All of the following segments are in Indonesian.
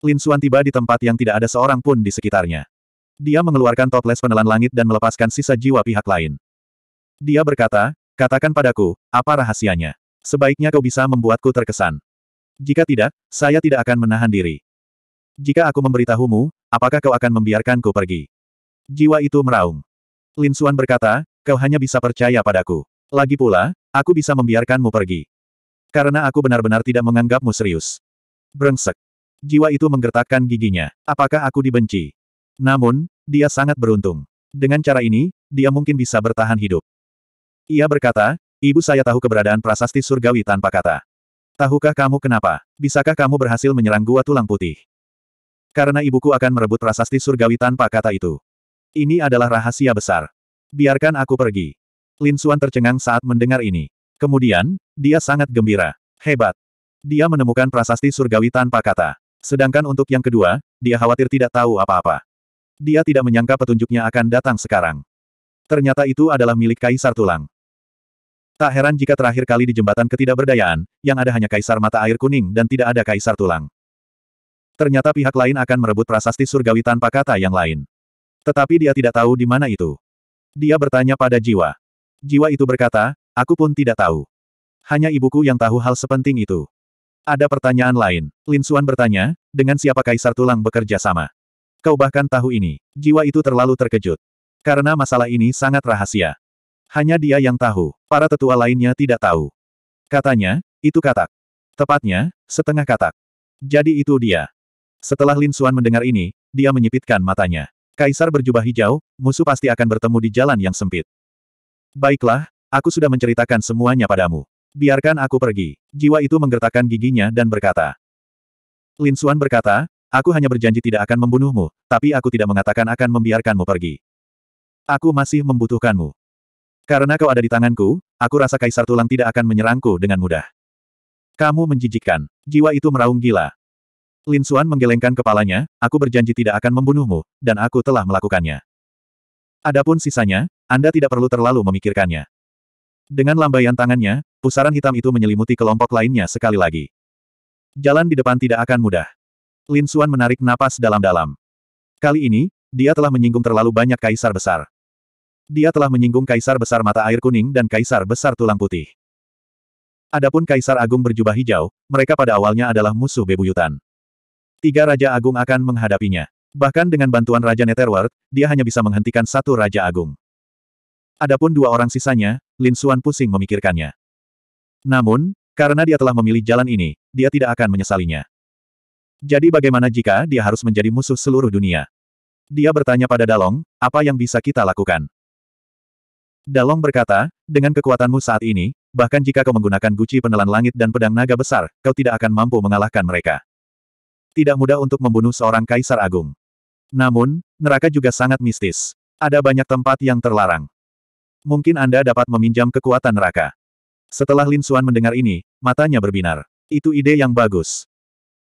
Lin Suan tiba di tempat yang tidak ada seorang pun di sekitarnya. Dia mengeluarkan toples penelan langit dan melepaskan sisa jiwa pihak lain. Dia berkata, katakan padaku, apa rahasianya? Sebaiknya kau bisa membuatku terkesan. Jika tidak, saya tidak akan menahan diri. Jika aku memberitahumu, apakah kau akan membiarkanku pergi? Jiwa itu meraung. Lin Suan berkata, kau hanya bisa percaya padaku. Lagi pula, aku bisa membiarkanmu pergi. Karena aku benar-benar tidak menganggapmu serius. Brengsek. Jiwa itu menggertakkan giginya. Apakah aku dibenci? Namun, dia sangat beruntung. Dengan cara ini, dia mungkin bisa bertahan hidup. Ia berkata, Ibu saya tahu keberadaan prasasti surgawi tanpa kata. Tahukah kamu kenapa? Bisakah kamu berhasil menyerang gua tulang putih? Karena ibuku akan merebut prasasti surgawi tanpa kata itu. Ini adalah rahasia besar. Biarkan aku pergi. Lin Suan tercengang saat mendengar ini. Kemudian, dia sangat gembira. Hebat. Dia menemukan prasasti surgawi tanpa kata. Sedangkan untuk yang kedua, dia khawatir tidak tahu apa-apa. Dia tidak menyangka petunjuknya akan datang sekarang. Ternyata itu adalah milik Kaisar Tulang. Tak heran jika terakhir kali di jembatan ketidakberdayaan, yang ada hanya Kaisar Mata Air Kuning dan tidak ada Kaisar Tulang. Ternyata pihak lain akan merebut prasasti surgawi tanpa kata yang lain. Tetapi dia tidak tahu di mana itu. Dia bertanya pada jiwa. Jiwa itu berkata, aku pun tidak tahu. Hanya ibuku yang tahu hal sepenting itu. Ada pertanyaan lain. Lin Xuan bertanya, dengan siapa Kaisar Tulang bekerja sama? Kau bahkan tahu ini. Jiwa itu terlalu terkejut. Karena masalah ini sangat rahasia. Hanya dia yang tahu, para tetua lainnya tidak tahu. Katanya, itu katak. Tepatnya, setengah katak. Jadi itu dia. Setelah Lin Xuan mendengar ini, dia menyipitkan matanya. Kaisar berjubah hijau, musuh pasti akan bertemu di jalan yang sempit. Baiklah, aku sudah menceritakan semuanya padamu. Biarkan aku pergi. Jiwa itu menggertakkan giginya dan berkata. Lin Xuan berkata, aku hanya berjanji tidak akan membunuhmu, tapi aku tidak mengatakan akan membiarkanmu pergi. Aku masih membutuhkanmu. Karena kau ada di tanganku, aku rasa kaisar tulang tidak akan menyerangku dengan mudah. Kamu menjijikkan. Jiwa itu meraung gila. Lin Xuan menggelengkan kepalanya, aku berjanji tidak akan membunuhmu, dan aku telah melakukannya. Adapun sisanya, Anda tidak perlu terlalu memikirkannya. Dengan lambaian tangannya, pusaran hitam itu menyelimuti kelompok lainnya sekali lagi. Jalan di depan tidak akan mudah. Lin Xuan menarik napas dalam-dalam. Kali ini, dia telah menyinggung terlalu banyak kaisar besar. Dia telah menyinggung kaisar besar mata air kuning dan kaisar besar tulang putih. Adapun kaisar agung berjubah hijau, mereka pada awalnya adalah musuh bebuyutan. Tiga raja agung akan menghadapinya. Bahkan dengan bantuan Raja Netherworld, dia hanya bisa menghentikan satu raja agung. Adapun dua orang sisanya, Lin Suan pusing memikirkannya. Namun, karena dia telah memilih jalan ini, dia tidak akan menyesalinya. Jadi bagaimana jika dia harus menjadi musuh seluruh dunia? Dia bertanya pada Dalong, apa yang bisa kita lakukan? Dalong berkata, dengan kekuatanmu saat ini, bahkan jika kau menggunakan guci penelan langit dan pedang naga besar, kau tidak akan mampu mengalahkan mereka. Tidak mudah untuk membunuh seorang kaisar agung. Namun, neraka juga sangat mistis. Ada banyak tempat yang terlarang. Mungkin Anda dapat meminjam kekuatan neraka. Setelah Lin Xuan mendengar ini, matanya berbinar. Itu ide yang bagus.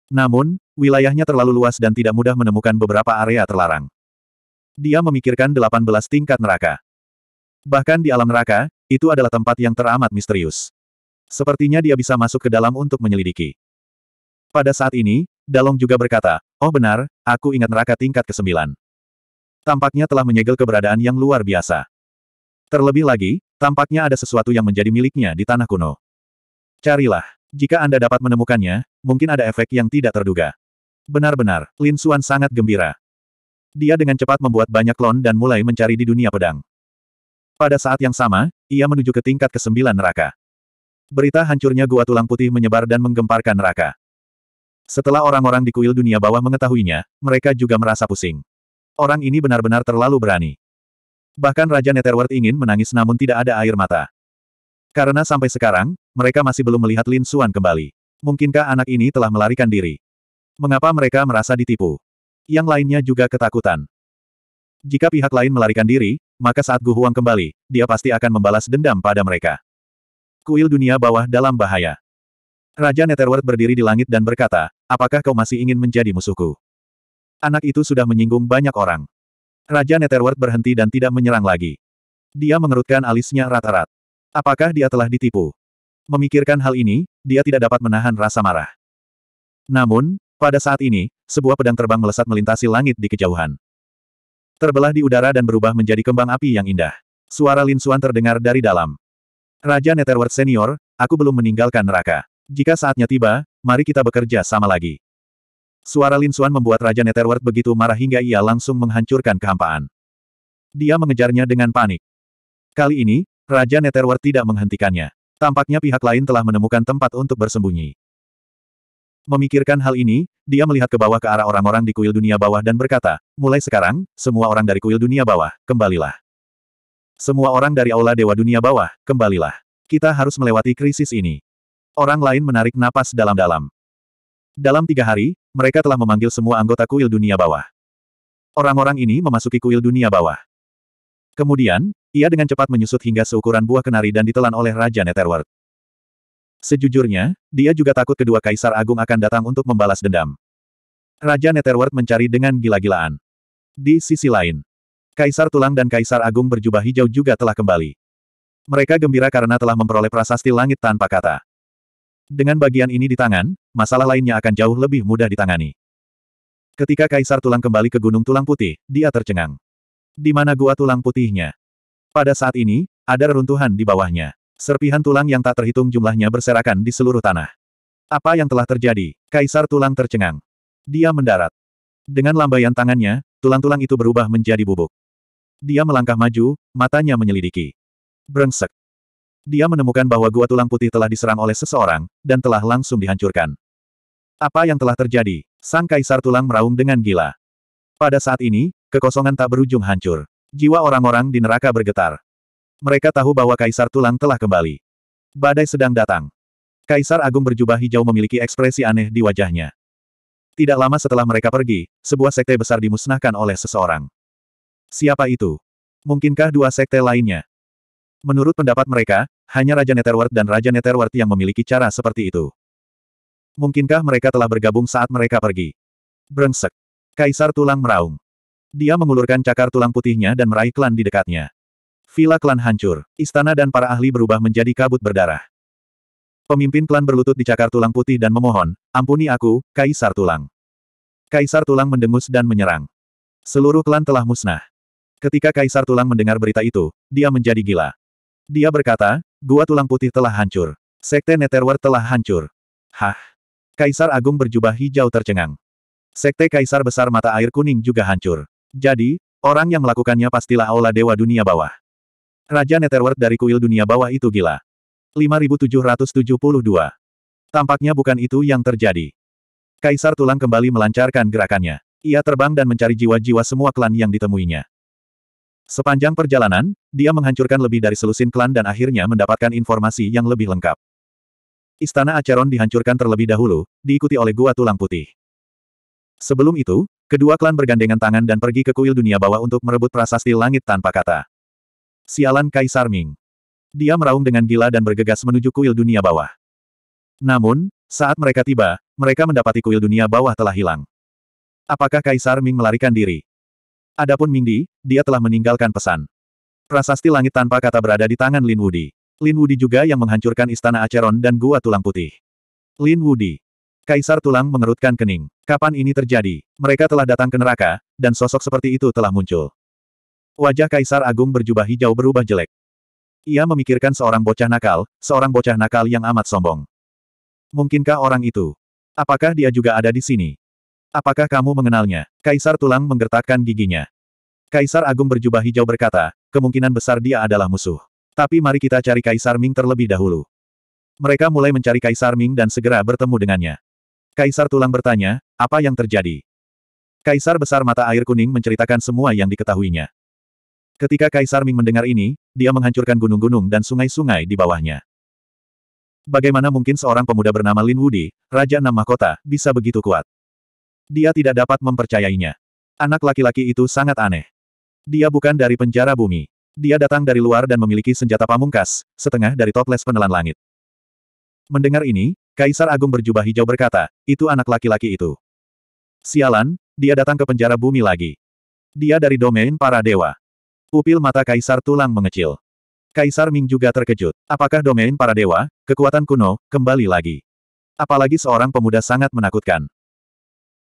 Namun, wilayahnya terlalu luas dan tidak mudah menemukan beberapa area terlarang. Dia memikirkan 18 tingkat neraka. Bahkan di alam neraka, itu adalah tempat yang teramat misterius. Sepertinya dia bisa masuk ke dalam untuk menyelidiki. Pada saat ini, Dalong juga berkata, Oh benar, aku ingat neraka tingkat ke-9. Tampaknya telah menyegel keberadaan yang luar biasa. Terlebih lagi, tampaknya ada sesuatu yang menjadi miliknya di tanah kuno. Carilah. Jika Anda dapat menemukannya, mungkin ada efek yang tidak terduga. Benar-benar, Lin Suan sangat gembira. Dia dengan cepat membuat banyak klon dan mulai mencari di dunia pedang. Pada saat yang sama, ia menuju ke tingkat ke-9 neraka. Berita hancurnya gua tulang putih menyebar dan menggemparkan neraka. Setelah orang-orang di kuil dunia bawah mengetahuinya, mereka juga merasa pusing. Orang ini benar-benar terlalu berani. Bahkan Raja Netherworld ingin menangis namun tidak ada air mata. Karena sampai sekarang, mereka masih belum melihat Lin Xuan kembali. Mungkinkah anak ini telah melarikan diri? Mengapa mereka merasa ditipu? Yang lainnya juga ketakutan. Jika pihak lain melarikan diri, maka saat Gu Huang kembali, dia pasti akan membalas dendam pada mereka. Kuil dunia bawah dalam bahaya. Raja Netherworld berdiri di langit dan berkata, apakah kau masih ingin menjadi musuhku? Anak itu sudah menyinggung banyak orang. Raja Netherworld berhenti dan tidak menyerang lagi. Dia mengerutkan alisnya rata rat Apakah dia telah ditipu? Memikirkan hal ini, dia tidak dapat menahan rasa marah. Namun, pada saat ini, sebuah pedang terbang melesat melintasi langit di kejauhan. Terbelah di udara dan berubah menjadi kembang api yang indah. Suara Lin Suan terdengar dari dalam. Raja Netherworld Senior, aku belum meninggalkan neraka. Jika saatnya tiba, mari kita bekerja sama lagi. Suara Lin Xuan membuat Raja Netherworld begitu marah hingga ia langsung menghancurkan kehampaan. Dia mengejarnya dengan panik. Kali ini, Raja Netherworld tidak menghentikannya. Tampaknya pihak lain telah menemukan tempat untuk bersembunyi. Memikirkan hal ini, dia melihat ke bawah ke arah orang-orang di kuil dunia bawah dan berkata, mulai sekarang, semua orang dari kuil dunia bawah, kembalilah. Semua orang dari aula dewa dunia bawah, kembalilah. Kita harus melewati krisis ini. Orang lain menarik napas dalam-dalam. Dalam tiga hari, mereka telah memanggil semua anggota kuil dunia bawah. Orang-orang ini memasuki kuil dunia bawah. Kemudian, ia dengan cepat menyusut hingga seukuran buah kenari dan ditelan oleh Raja Netherworld. Sejujurnya, dia juga takut kedua kaisar agung akan datang untuk membalas dendam. Raja Netherworld mencari dengan gila-gilaan. Di sisi lain, Kaisar Tulang dan Kaisar Agung berjubah hijau juga telah kembali. Mereka gembira karena telah memperoleh prasasti langit tanpa kata. Dengan bagian ini di tangan, masalah lainnya akan jauh lebih mudah ditangani. Ketika Kaisar Tulang kembali ke Gunung Tulang Putih, dia tercengang. Di mana gua tulang putihnya? Pada saat ini, ada reruntuhan di bawahnya. Serpihan tulang yang tak terhitung jumlahnya berserakan di seluruh tanah. Apa yang telah terjadi? Kaisar Tulang tercengang. Dia mendarat. Dengan lambaian tangannya, tulang-tulang itu berubah menjadi bubuk. Dia melangkah maju, matanya menyelidiki. Brengsek dia menemukan bahwa gua tulang putih telah diserang oleh seseorang, dan telah langsung dihancurkan. Apa yang telah terjadi? Sang Kaisar Tulang meraung dengan gila. Pada saat ini, kekosongan tak berujung hancur. Jiwa orang-orang di neraka bergetar. Mereka tahu bahwa Kaisar Tulang telah kembali. Badai sedang datang. Kaisar Agung berjubah hijau memiliki ekspresi aneh di wajahnya. Tidak lama setelah mereka pergi, sebuah sekte besar dimusnahkan oleh seseorang. Siapa itu? Mungkinkah dua sekte lainnya? Menurut pendapat mereka, hanya Raja Netherworld dan Raja Netherworld yang memiliki cara seperti itu. Mungkinkah mereka telah bergabung saat mereka pergi? Brengsek. Kaisar Tulang meraung. Dia mengulurkan cakar tulang putihnya dan meraih klan di dekatnya. Villa klan hancur, istana dan para ahli berubah menjadi kabut berdarah. Pemimpin klan berlutut di cakar tulang putih dan memohon, ampuni aku, Kaisar Tulang. Kaisar Tulang mendengus dan menyerang. Seluruh klan telah musnah. Ketika Kaisar Tulang mendengar berita itu, dia menjadi gila. Dia berkata, gua tulang putih telah hancur. Sekte Neterwar telah hancur. Hah? Kaisar Agung berjubah hijau tercengang. Sekte Kaisar Besar Mata Air Kuning juga hancur. Jadi, orang yang melakukannya pastilah Aula Dewa Dunia Bawah. Raja Neterwar dari kuil dunia bawah itu gila. 5772. Tampaknya bukan itu yang terjadi. Kaisar Tulang kembali melancarkan gerakannya. Ia terbang dan mencari jiwa-jiwa semua klan yang ditemuinya. Sepanjang perjalanan, dia menghancurkan lebih dari selusin klan dan akhirnya mendapatkan informasi yang lebih lengkap. Istana Acheron dihancurkan terlebih dahulu, diikuti oleh Gua Tulang Putih. Sebelum itu, kedua klan bergandengan tangan dan pergi ke kuil dunia bawah untuk merebut prasasti langit tanpa kata. Sialan Kaisar Ming. Dia meraung dengan gila dan bergegas menuju kuil dunia bawah. Namun, saat mereka tiba, mereka mendapati kuil dunia bawah telah hilang. Apakah Kaisar Ming melarikan diri? Adapun Mingdi, dia telah meninggalkan pesan. Prasasti langit tanpa kata berada di tangan Lin Wudi. Lin Wudi juga yang menghancurkan istana Aceron dan Gua Tulang Putih. Lin Wudi. Kaisar Tulang mengerutkan kening. Kapan ini terjadi? Mereka telah datang ke neraka, dan sosok seperti itu telah muncul. Wajah Kaisar Agung berjubah hijau berubah jelek. Ia memikirkan seorang bocah nakal, seorang bocah nakal yang amat sombong. Mungkinkah orang itu? Apakah dia juga ada di sini? Apakah kamu mengenalnya? Kaisar Tulang menggertakkan giginya. Kaisar Agung berjubah hijau berkata, kemungkinan besar dia adalah musuh. Tapi mari kita cari Kaisar Ming terlebih dahulu. Mereka mulai mencari Kaisar Ming dan segera bertemu dengannya. Kaisar Tulang bertanya, apa yang terjadi? Kaisar Besar Mata Air Kuning menceritakan semua yang diketahuinya. Ketika Kaisar Ming mendengar ini, dia menghancurkan gunung-gunung dan sungai-sungai di bawahnya. Bagaimana mungkin seorang pemuda bernama Lin Wudi, Raja Enam Mahkota, bisa begitu kuat? Dia tidak dapat mempercayainya. Anak laki-laki itu sangat aneh. Dia bukan dari penjara bumi. Dia datang dari luar dan memiliki senjata pamungkas, setengah dari toples penelan langit. Mendengar ini, Kaisar Agung berjubah hijau berkata, itu anak laki-laki itu. Sialan, dia datang ke penjara bumi lagi. Dia dari domain para dewa. Pupil mata Kaisar tulang mengecil. Kaisar Ming juga terkejut. Apakah domain para dewa, kekuatan kuno, kembali lagi? Apalagi seorang pemuda sangat menakutkan.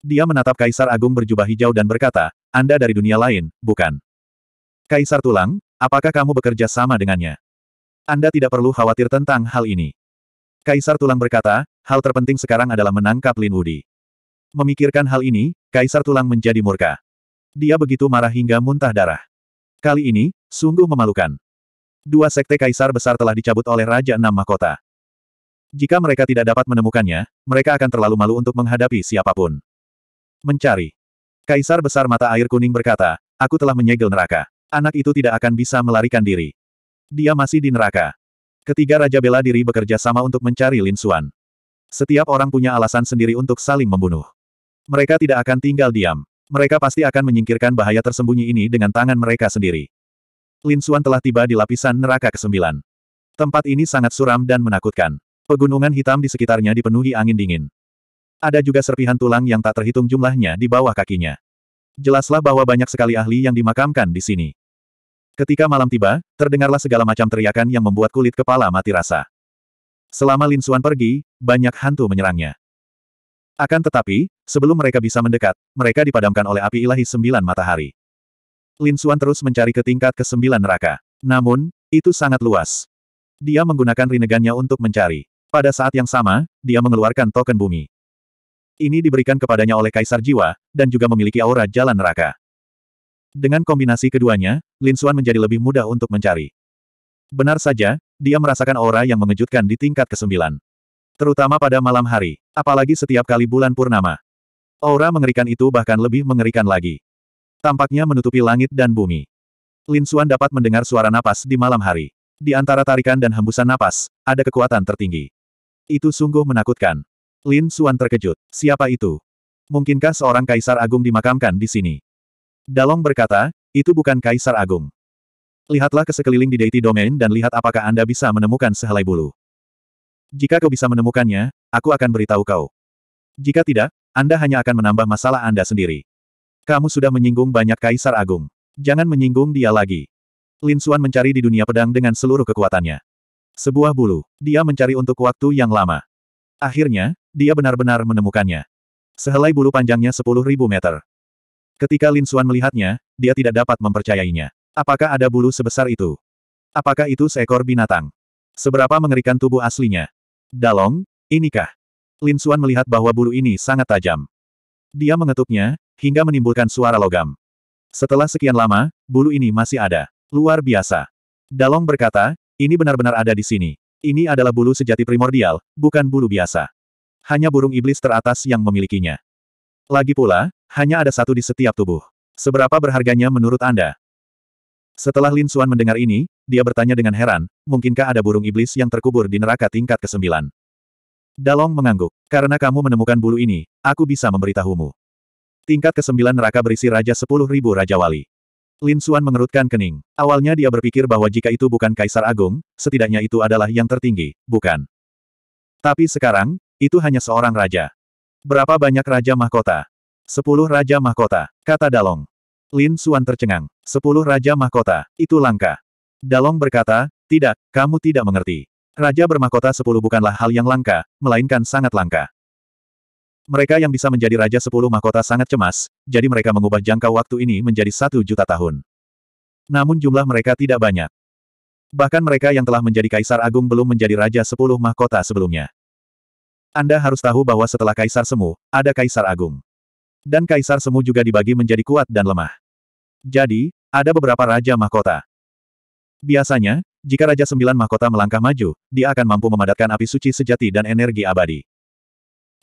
Dia menatap Kaisar Agung berjubah hijau dan berkata, Anda dari dunia lain, bukan? Kaisar Tulang, apakah kamu bekerja sama dengannya? Anda tidak perlu khawatir tentang hal ini. Kaisar Tulang berkata, hal terpenting sekarang adalah menangkap Lin Wudi. Memikirkan hal ini, Kaisar Tulang menjadi murka. Dia begitu marah hingga muntah darah. Kali ini, sungguh memalukan. Dua sekte Kaisar besar telah dicabut oleh Raja Enam Mahkota. Jika mereka tidak dapat menemukannya, mereka akan terlalu malu untuk menghadapi siapapun. Mencari. Kaisar Besar Mata Air Kuning berkata, aku telah menyegel neraka. Anak itu tidak akan bisa melarikan diri. Dia masih di neraka. Ketiga Raja Bela Diri bekerja sama untuk mencari Lin Xuan. Setiap orang punya alasan sendiri untuk saling membunuh. Mereka tidak akan tinggal diam. Mereka pasti akan menyingkirkan bahaya tersembunyi ini dengan tangan mereka sendiri. Lin Xuan telah tiba di lapisan neraka ke-9. Tempat ini sangat suram dan menakutkan. Pegunungan hitam di sekitarnya dipenuhi angin dingin. Ada juga serpihan tulang yang tak terhitung jumlahnya di bawah kakinya. Jelaslah bahwa banyak sekali ahli yang dimakamkan di sini. Ketika malam tiba, terdengarlah segala macam teriakan yang membuat kulit kepala mati rasa. Selama Lin Xuan pergi, banyak hantu menyerangnya. Akan tetapi, sebelum mereka bisa mendekat, mereka dipadamkan oleh api ilahi sembilan matahari. Lin Xuan terus mencari ke tingkat ke sembilan neraka. Namun, itu sangat luas. Dia menggunakan rinegannya untuk mencari. Pada saat yang sama, dia mengeluarkan token bumi. Ini diberikan kepadanya oleh Kaisar Jiwa, dan juga memiliki aura jalan neraka. Dengan kombinasi keduanya, Lin Xuan menjadi lebih mudah untuk mencari. Benar saja, dia merasakan aura yang mengejutkan di tingkat ke-9. Terutama pada malam hari, apalagi setiap kali bulan purnama. Aura mengerikan itu bahkan lebih mengerikan lagi. Tampaknya menutupi langit dan bumi. Lin Xuan dapat mendengar suara napas di malam hari. Di antara tarikan dan hembusan napas, ada kekuatan tertinggi. Itu sungguh menakutkan. Lin Suan terkejut. Siapa itu? Mungkinkah seorang kaisar agung dimakamkan di sini? Dalong berkata, itu bukan kaisar agung. Lihatlah ke sekeliling di Deity Domain dan lihat apakah Anda bisa menemukan sehelai bulu. Jika kau bisa menemukannya, aku akan beritahu kau. Jika tidak, Anda hanya akan menambah masalah Anda sendiri. Kamu sudah menyinggung banyak kaisar agung. Jangan menyinggung dia lagi. Lin Suan mencari di dunia pedang dengan seluruh kekuatannya. Sebuah bulu. Dia mencari untuk waktu yang lama. Akhirnya, dia benar-benar menemukannya. Sehelai bulu panjangnya sepuluh ribu meter. Ketika Lin Xuan melihatnya, dia tidak dapat mempercayainya. Apakah ada bulu sebesar itu? Apakah itu seekor binatang? Seberapa mengerikan tubuh aslinya? Dalong, inikah? Lin Xuan melihat bahwa bulu ini sangat tajam. Dia mengetuknya, hingga menimbulkan suara logam. Setelah sekian lama, bulu ini masih ada. Luar biasa. Dalong berkata, ini benar-benar ada di sini. Ini adalah bulu sejati primordial, bukan bulu biasa. Hanya burung iblis teratas yang memilikinya. Lagi pula, hanya ada satu di setiap tubuh. Seberapa berharganya menurut Anda? Setelah Lin Suan mendengar ini, dia bertanya dengan heran, mungkinkah ada burung iblis yang terkubur di neraka tingkat ke-9? Dalong mengangguk. Karena kamu menemukan bulu ini, aku bisa memberitahumu. Tingkat ke-9 neraka berisi Raja sepuluh ribu Raja Wali. Lin Suan mengerutkan kening. Awalnya dia berpikir bahwa jika itu bukan Kaisar Agung, setidaknya itu adalah yang tertinggi, bukan? Tapi sekarang, itu hanya seorang raja. Berapa banyak raja mahkota? Sepuluh raja mahkota, kata Dalong. Lin Suan tercengang. Sepuluh raja mahkota, itu langka. Dalong berkata, tidak, kamu tidak mengerti. Raja bermahkota sepuluh bukanlah hal yang langka, melainkan sangat langka. Mereka yang bisa menjadi Raja Sepuluh Mahkota sangat cemas, jadi mereka mengubah jangka waktu ini menjadi satu juta tahun. Namun jumlah mereka tidak banyak. Bahkan mereka yang telah menjadi Kaisar Agung belum menjadi Raja Sepuluh Mahkota sebelumnya. Anda harus tahu bahwa setelah Kaisar Semu, ada Kaisar Agung. Dan Kaisar Semu juga dibagi menjadi kuat dan lemah. Jadi, ada beberapa Raja Mahkota. Biasanya, jika Raja Sembilan Mahkota melangkah maju, dia akan mampu memadatkan api suci sejati dan energi abadi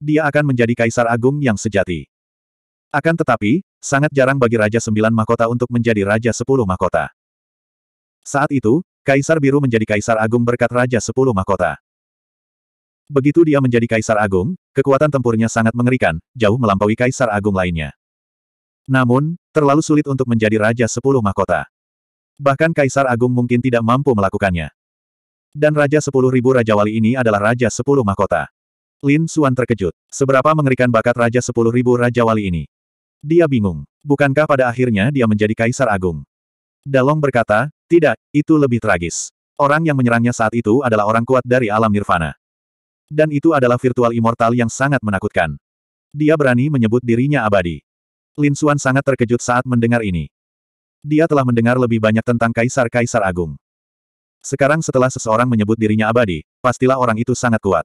dia akan menjadi kaisar agung yang sejati. Akan tetapi, sangat jarang bagi Raja Sembilan Mahkota untuk menjadi Raja Sepuluh Mahkota. Saat itu, Kaisar Biru menjadi Kaisar Agung berkat Raja Sepuluh Mahkota. Begitu dia menjadi Kaisar Agung, kekuatan tempurnya sangat mengerikan, jauh melampaui Kaisar Agung lainnya. Namun, terlalu sulit untuk menjadi Raja Sepuluh Mahkota. Bahkan Kaisar Agung mungkin tidak mampu melakukannya. Dan Raja Sepuluh Ribu Raja Wali ini adalah Raja Sepuluh Mahkota. Lin Suan terkejut. Seberapa mengerikan bakat Raja Sepuluh Ribu Raja Wali ini? Dia bingung. Bukankah pada akhirnya dia menjadi Kaisar Agung? Dalong berkata, tidak, itu lebih tragis. Orang yang menyerangnya saat itu adalah orang kuat dari alam nirvana. Dan itu adalah virtual immortal yang sangat menakutkan. Dia berani menyebut dirinya abadi. Lin Suan sangat terkejut saat mendengar ini. Dia telah mendengar lebih banyak tentang Kaisar-Kaisar Agung. Sekarang setelah seseorang menyebut dirinya abadi, pastilah orang itu sangat kuat.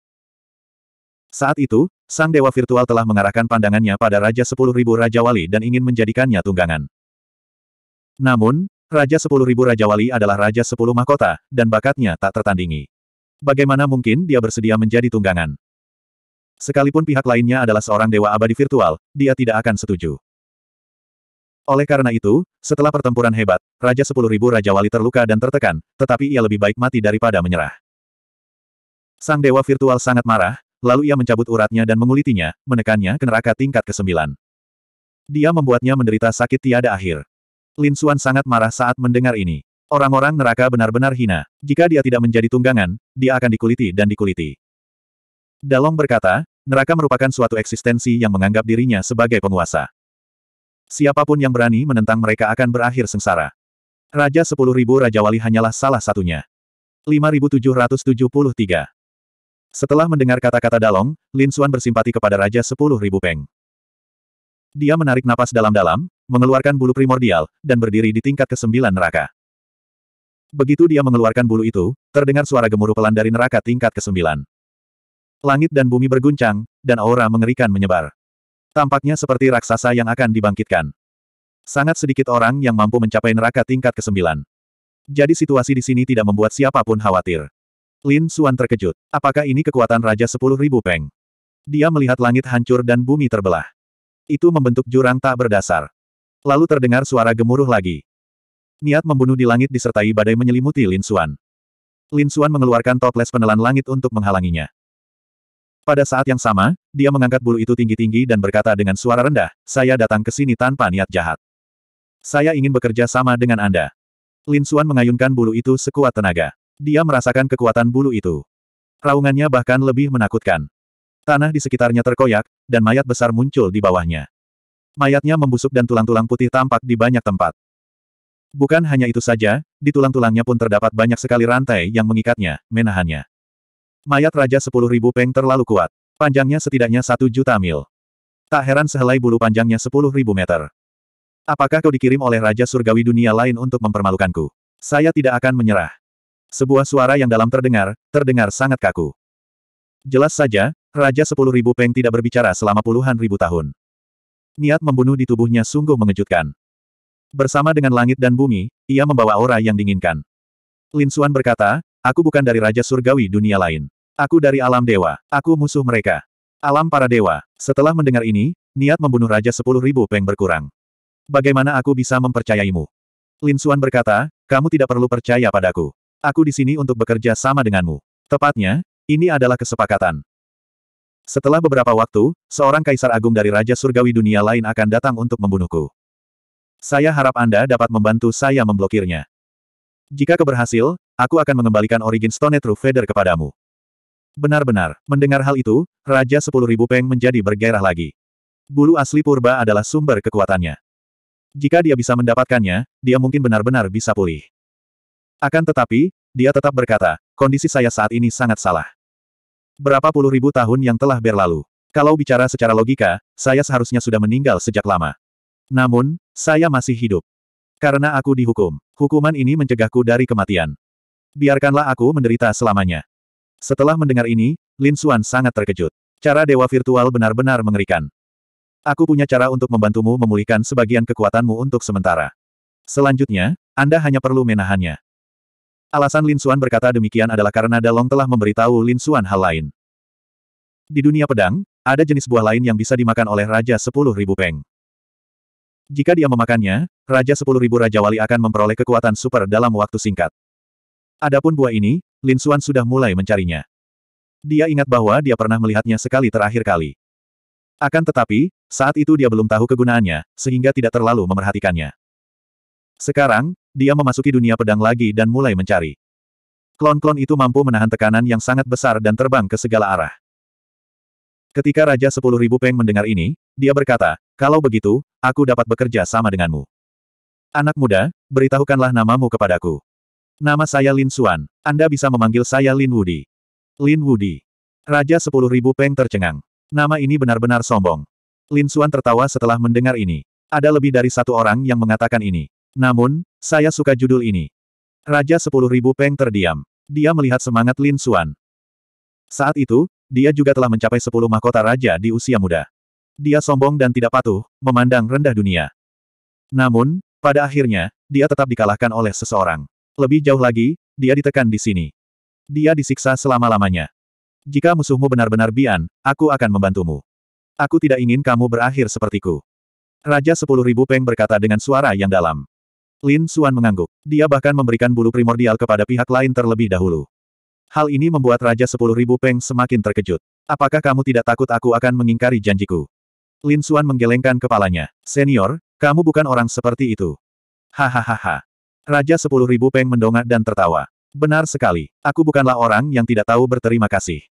Saat itu, sang dewa virtual telah mengarahkan pandangannya pada Raja Sepuluh Ribu Raja Wali dan ingin menjadikannya tunggangan. Namun, Raja Sepuluh Ribu Raja Wali adalah Raja Sepuluh Mahkota, dan bakatnya tak tertandingi. Bagaimana mungkin dia bersedia menjadi tunggangan? Sekalipun pihak lainnya adalah seorang dewa abadi virtual, dia tidak akan setuju. Oleh karena itu, setelah pertempuran hebat, Raja Sepuluh Ribu Raja Wali terluka dan tertekan, tetapi ia lebih baik mati daripada menyerah. Sang Dewa Virtual sangat marah, Lalu ia mencabut uratnya dan mengulitinya, menekannya ke neraka tingkat ke-9. Dia membuatnya menderita sakit tiada akhir. Lin Xuan sangat marah saat mendengar ini. Orang-orang neraka benar-benar hina. Jika dia tidak menjadi tunggangan, dia akan dikuliti dan dikuliti. Dalong berkata, neraka merupakan suatu eksistensi yang menganggap dirinya sebagai penguasa. Siapapun yang berani menentang mereka akan berakhir sengsara. Raja 10.000 Raja Wali hanyalah salah satunya. 5773 setelah mendengar kata-kata Dalong, Lin Xuan bersimpati kepada Raja Sepuluh Ribu Peng. Dia menarik napas dalam-dalam, mengeluarkan bulu primordial, dan berdiri di tingkat kesembilan neraka. Begitu dia mengeluarkan bulu itu, terdengar suara gemuruh pelan dari neraka tingkat kesembilan. Langit dan bumi berguncang, dan aura mengerikan menyebar. Tampaknya seperti raksasa yang akan dibangkitkan. Sangat sedikit orang yang mampu mencapai neraka tingkat kesembilan. Jadi situasi di sini tidak membuat siapapun khawatir. Lin Suan terkejut. Apakah ini kekuatan Raja Sepuluh Ribu Peng? Dia melihat langit hancur dan bumi terbelah. Itu membentuk jurang tak berdasar. Lalu terdengar suara gemuruh lagi. Niat membunuh di langit disertai badai menyelimuti Lin Suan. Lin Suan mengeluarkan toples penelan langit untuk menghalanginya. Pada saat yang sama, dia mengangkat bulu itu tinggi-tinggi dan berkata dengan suara rendah, saya datang ke sini tanpa niat jahat. Saya ingin bekerja sama dengan Anda. Lin Suan mengayunkan bulu itu sekuat tenaga. Dia merasakan kekuatan bulu itu. Raungannya bahkan lebih menakutkan. Tanah di sekitarnya terkoyak, dan mayat besar muncul di bawahnya. Mayatnya membusuk dan tulang-tulang putih tampak di banyak tempat. Bukan hanya itu saja, di tulang-tulangnya pun terdapat banyak sekali rantai yang mengikatnya, menahannya. Mayat Raja sepuluh ribu Peng terlalu kuat. Panjangnya setidaknya satu juta mil. Tak heran sehelai bulu panjangnya sepuluh ribu meter. Apakah kau dikirim oleh Raja Surgawi dunia lain untuk mempermalukanku? Saya tidak akan menyerah. Sebuah suara yang dalam terdengar, terdengar sangat kaku. Jelas saja, Raja Sepuluh Ribu Peng tidak berbicara selama puluhan ribu tahun. Niat membunuh di tubuhnya sungguh mengejutkan. Bersama dengan langit dan bumi, ia membawa aura yang dinginkan. Lin Xuan berkata, aku bukan dari Raja Surgawi dunia lain. Aku dari alam dewa. Aku musuh mereka. Alam para dewa. Setelah mendengar ini, niat membunuh Raja Sepuluh Ribu Peng berkurang. Bagaimana aku bisa mempercayaimu? Lin Xuan berkata, kamu tidak perlu percaya padaku. Aku di sini untuk bekerja sama denganmu. Tepatnya, ini adalah kesepakatan. Setelah beberapa waktu, seorang kaisar agung dari Raja Surgawi dunia lain akan datang untuk membunuhku. Saya harap Anda dapat membantu saya memblokirnya. Jika keberhasil, aku akan mengembalikan origin Stone True Feather kepadamu. Benar-benar, mendengar hal itu, Raja sepuluh ribu Peng menjadi bergairah lagi. Bulu asli purba adalah sumber kekuatannya. Jika dia bisa mendapatkannya, dia mungkin benar-benar bisa pulih. Akan tetapi, dia tetap berkata, kondisi saya saat ini sangat salah. Berapa puluh ribu tahun yang telah berlalu. Kalau bicara secara logika, saya seharusnya sudah meninggal sejak lama. Namun, saya masih hidup. Karena aku dihukum. Hukuman ini mencegahku dari kematian. Biarkanlah aku menderita selamanya. Setelah mendengar ini, Lin Xuan sangat terkejut. Cara dewa virtual benar-benar mengerikan. Aku punya cara untuk membantumu memulihkan sebagian kekuatanmu untuk sementara. Selanjutnya, Anda hanya perlu menahannya. Alasan Lin Xuan berkata demikian adalah karena Dalong telah memberitahu Lin Xuan hal lain. Di dunia pedang, ada jenis buah lain yang bisa dimakan oleh Raja sepuluh ribu Peng. Jika dia memakannya, Raja sepuluh ribu Raja Wali akan memperoleh kekuatan super dalam waktu singkat. Adapun buah ini, Lin Xuan sudah mulai mencarinya. Dia ingat bahwa dia pernah melihatnya sekali terakhir kali. Akan tetapi, saat itu dia belum tahu kegunaannya, sehingga tidak terlalu memerhatikannya. Sekarang, dia memasuki dunia pedang lagi dan mulai mencari. Klon-klon itu mampu menahan tekanan yang sangat besar dan terbang ke segala arah. Ketika Raja Sepuluh Ribu Peng mendengar ini, dia berkata, kalau begitu, aku dapat bekerja sama denganmu. Anak muda, beritahukanlah namamu kepadaku. Nama saya Lin Xuan. Anda bisa memanggil saya Lin Wudi. Lin Wudi. Raja Sepuluh Ribu Peng tercengang. Nama ini benar-benar sombong. Lin Xuan tertawa setelah mendengar ini. Ada lebih dari satu orang yang mengatakan ini. Namun, saya suka judul ini. Raja Sepuluh Ribu Peng terdiam. Dia melihat semangat Lin Xuan. Saat itu, dia juga telah mencapai sepuluh mahkota raja di usia muda. Dia sombong dan tidak patuh, memandang rendah dunia. Namun, pada akhirnya, dia tetap dikalahkan oleh seseorang. Lebih jauh lagi, dia ditekan di sini. Dia disiksa selama-lamanya. Jika musuhmu benar-benar Bian, aku akan membantumu. Aku tidak ingin kamu berakhir sepertiku. Raja Sepuluh Ribu Peng berkata dengan suara yang dalam. Lin Suan mengangguk. Dia bahkan memberikan bulu primordial kepada pihak lain terlebih dahulu. Hal ini membuat Raja Sepuluh Ribu Peng semakin terkejut. Apakah kamu tidak takut aku akan mengingkari janjiku? Lin Suan menggelengkan kepalanya. Senior, kamu bukan orang seperti itu. Hahaha. Raja Sepuluh Ribu Peng mendongak dan tertawa. Benar sekali, aku bukanlah orang yang tidak tahu berterima kasih.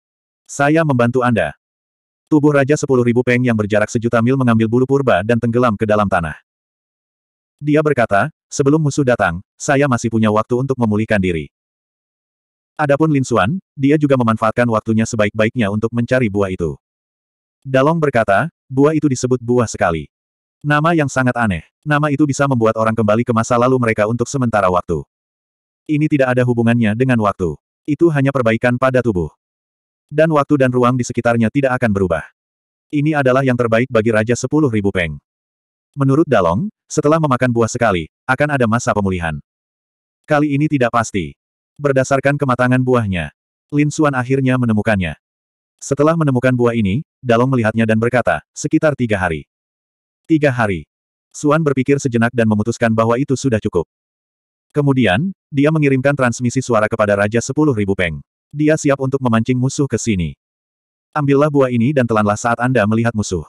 Saya membantu Anda. Tubuh Raja Sepuluh Ribu Peng yang berjarak sejuta mil mengambil bulu purba dan tenggelam ke dalam tanah. Dia berkata, sebelum musuh datang, saya masih punya waktu untuk memulihkan diri. Adapun Lin Xuan, dia juga memanfaatkan waktunya sebaik-baiknya untuk mencari buah itu. Dalong berkata, buah itu disebut buah sekali. Nama yang sangat aneh. Nama itu bisa membuat orang kembali ke masa lalu mereka untuk sementara waktu. Ini tidak ada hubungannya dengan waktu. Itu hanya perbaikan pada tubuh. Dan waktu dan ruang di sekitarnya tidak akan berubah. Ini adalah yang terbaik bagi Raja Sepuluh Ribu Peng. Menurut Dalong, setelah memakan buah sekali, akan ada masa pemulihan. Kali ini tidak pasti. Berdasarkan kematangan buahnya, Lin Xuan akhirnya menemukannya. Setelah menemukan buah ini, Dalong melihatnya dan berkata, sekitar tiga hari. Tiga hari. Xuan berpikir sejenak dan memutuskan bahwa itu sudah cukup. Kemudian, dia mengirimkan transmisi suara kepada Raja Sepuluh Ribu Peng. Dia siap untuk memancing musuh ke sini. Ambillah buah ini dan telanlah saat Anda melihat musuh.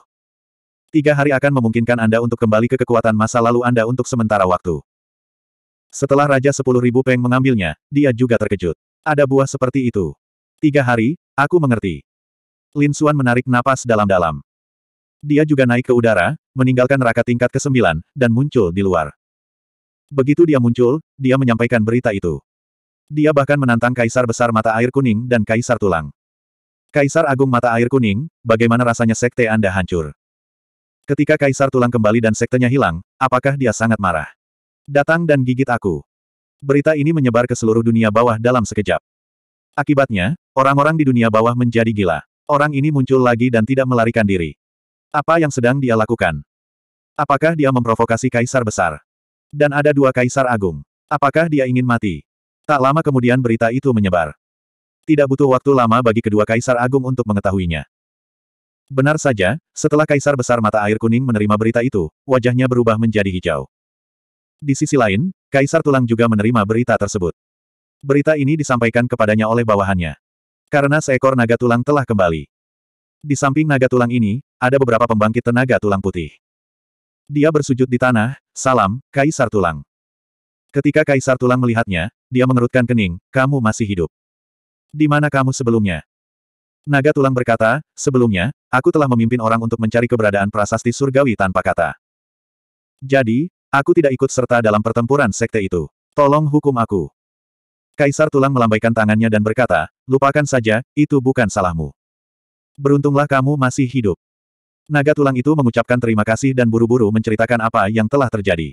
Tiga hari akan memungkinkan Anda untuk kembali ke kekuatan masa lalu Anda untuk sementara waktu. Setelah Raja Sepuluh Ribu Peng mengambilnya, dia juga terkejut. Ada buah seperti itu. Tiga hari, aku mengerti. Lin Suan menarik napas dalam-dalam. Dia juga naik ke udara, meninggalkan neraka tingkat ke-9, dan muncul di luar. Begitu dia muncul, dia menyampaikan berita itu. Dia bahkan menantang Kaisar Besar Mata Air Kuning dan Kaisar Tulang. Kaisar Agung Mata Air Kuning, bagaimana rasanya sekte Anda hancur? Ketika Kaisar Tulang kembali dan sektenya hilang, apakah dia sangat marah? Datang dan gigit aku. Berita ini menyebar ke seluruh dunia bawah dalam sekejap. Akibatnya, orang-orang di dunia bawah menjadi gila. Orang ini muncul lagi dan tidak melarikan diri. Apa yang sedang dia lakukan? Apakah dia memprovokasi kaisar besar? Dan ada dua kaisar agung. Apakah dia ingin mati? Tak lama kemudian berita itu menyebar. Tidak butuh waktu lama bagi kedua kaisar agung untuk mengetahuinya. Benar saja, setelah Kaisar Besar Mata Air Kuning menerima berita itu, wajahnya berubah menjadi hijau. Di sisi lain, Kaisar Tulang juga menerima berita tersebut. Berita ini disampaikan kepadanya oleh bawahannya. Karena seekor naga tulang telah kembali. Di samping naga tulang ini, ada beberapa pembangkit tenaga tulang putih. Dia bersujud di tanah, salam, Kaisar Tulang. Ketika Kaisar Tulang melihatnya, dia mengerutkan kening, kamu masih hidup. Di mana kamu sebelumnya? Naga tulang berkata, sebelumnya, aku telah memimpin orang untuk mencari keberadaan prasasti surgawi tanpa kata. Jadi, aku tidak ikut serta dalam pertempuran sekte itu. Tolong hukum aku. Kaisar tulang melambaikan tangannya dan berkata, lupakan saja, itu bukan salahmu. Beruntunglah kamu masih hidup. Naga tulang itu mengucapkan terima kasih dan buru-buru menceritakan apa yang telah terjadi.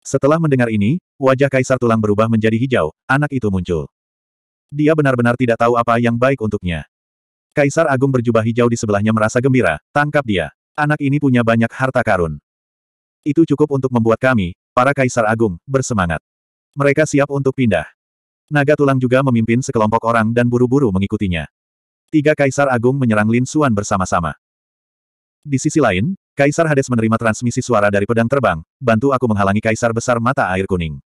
Setelah mendengar ini, wajah kaisar tulang berubah menjadi hijau, anak itu muncul. Dia benar-benar tidak tahu apa yang baik untuknya. Kaisar Agung berjubah hijau di sebelahnya merasa gembira, tangkap dia. Anak ini punya banyak harta karun. Itu cukup untuk membuat kami, para Kaisar Agung, bersemangat. Mereka siap untuk pindah. Naga Tulang juga memimpin sekelompok orang dan buru-buru mengikutinya. Tiga Kaisar Agung menyerang Lin Suan bersama-sama. Di sisi lain, Kaisar Hades menerima transmisi suara dari pedang terbang, bantu aku menghalangi Kaisar Besar Mata Air Kuning.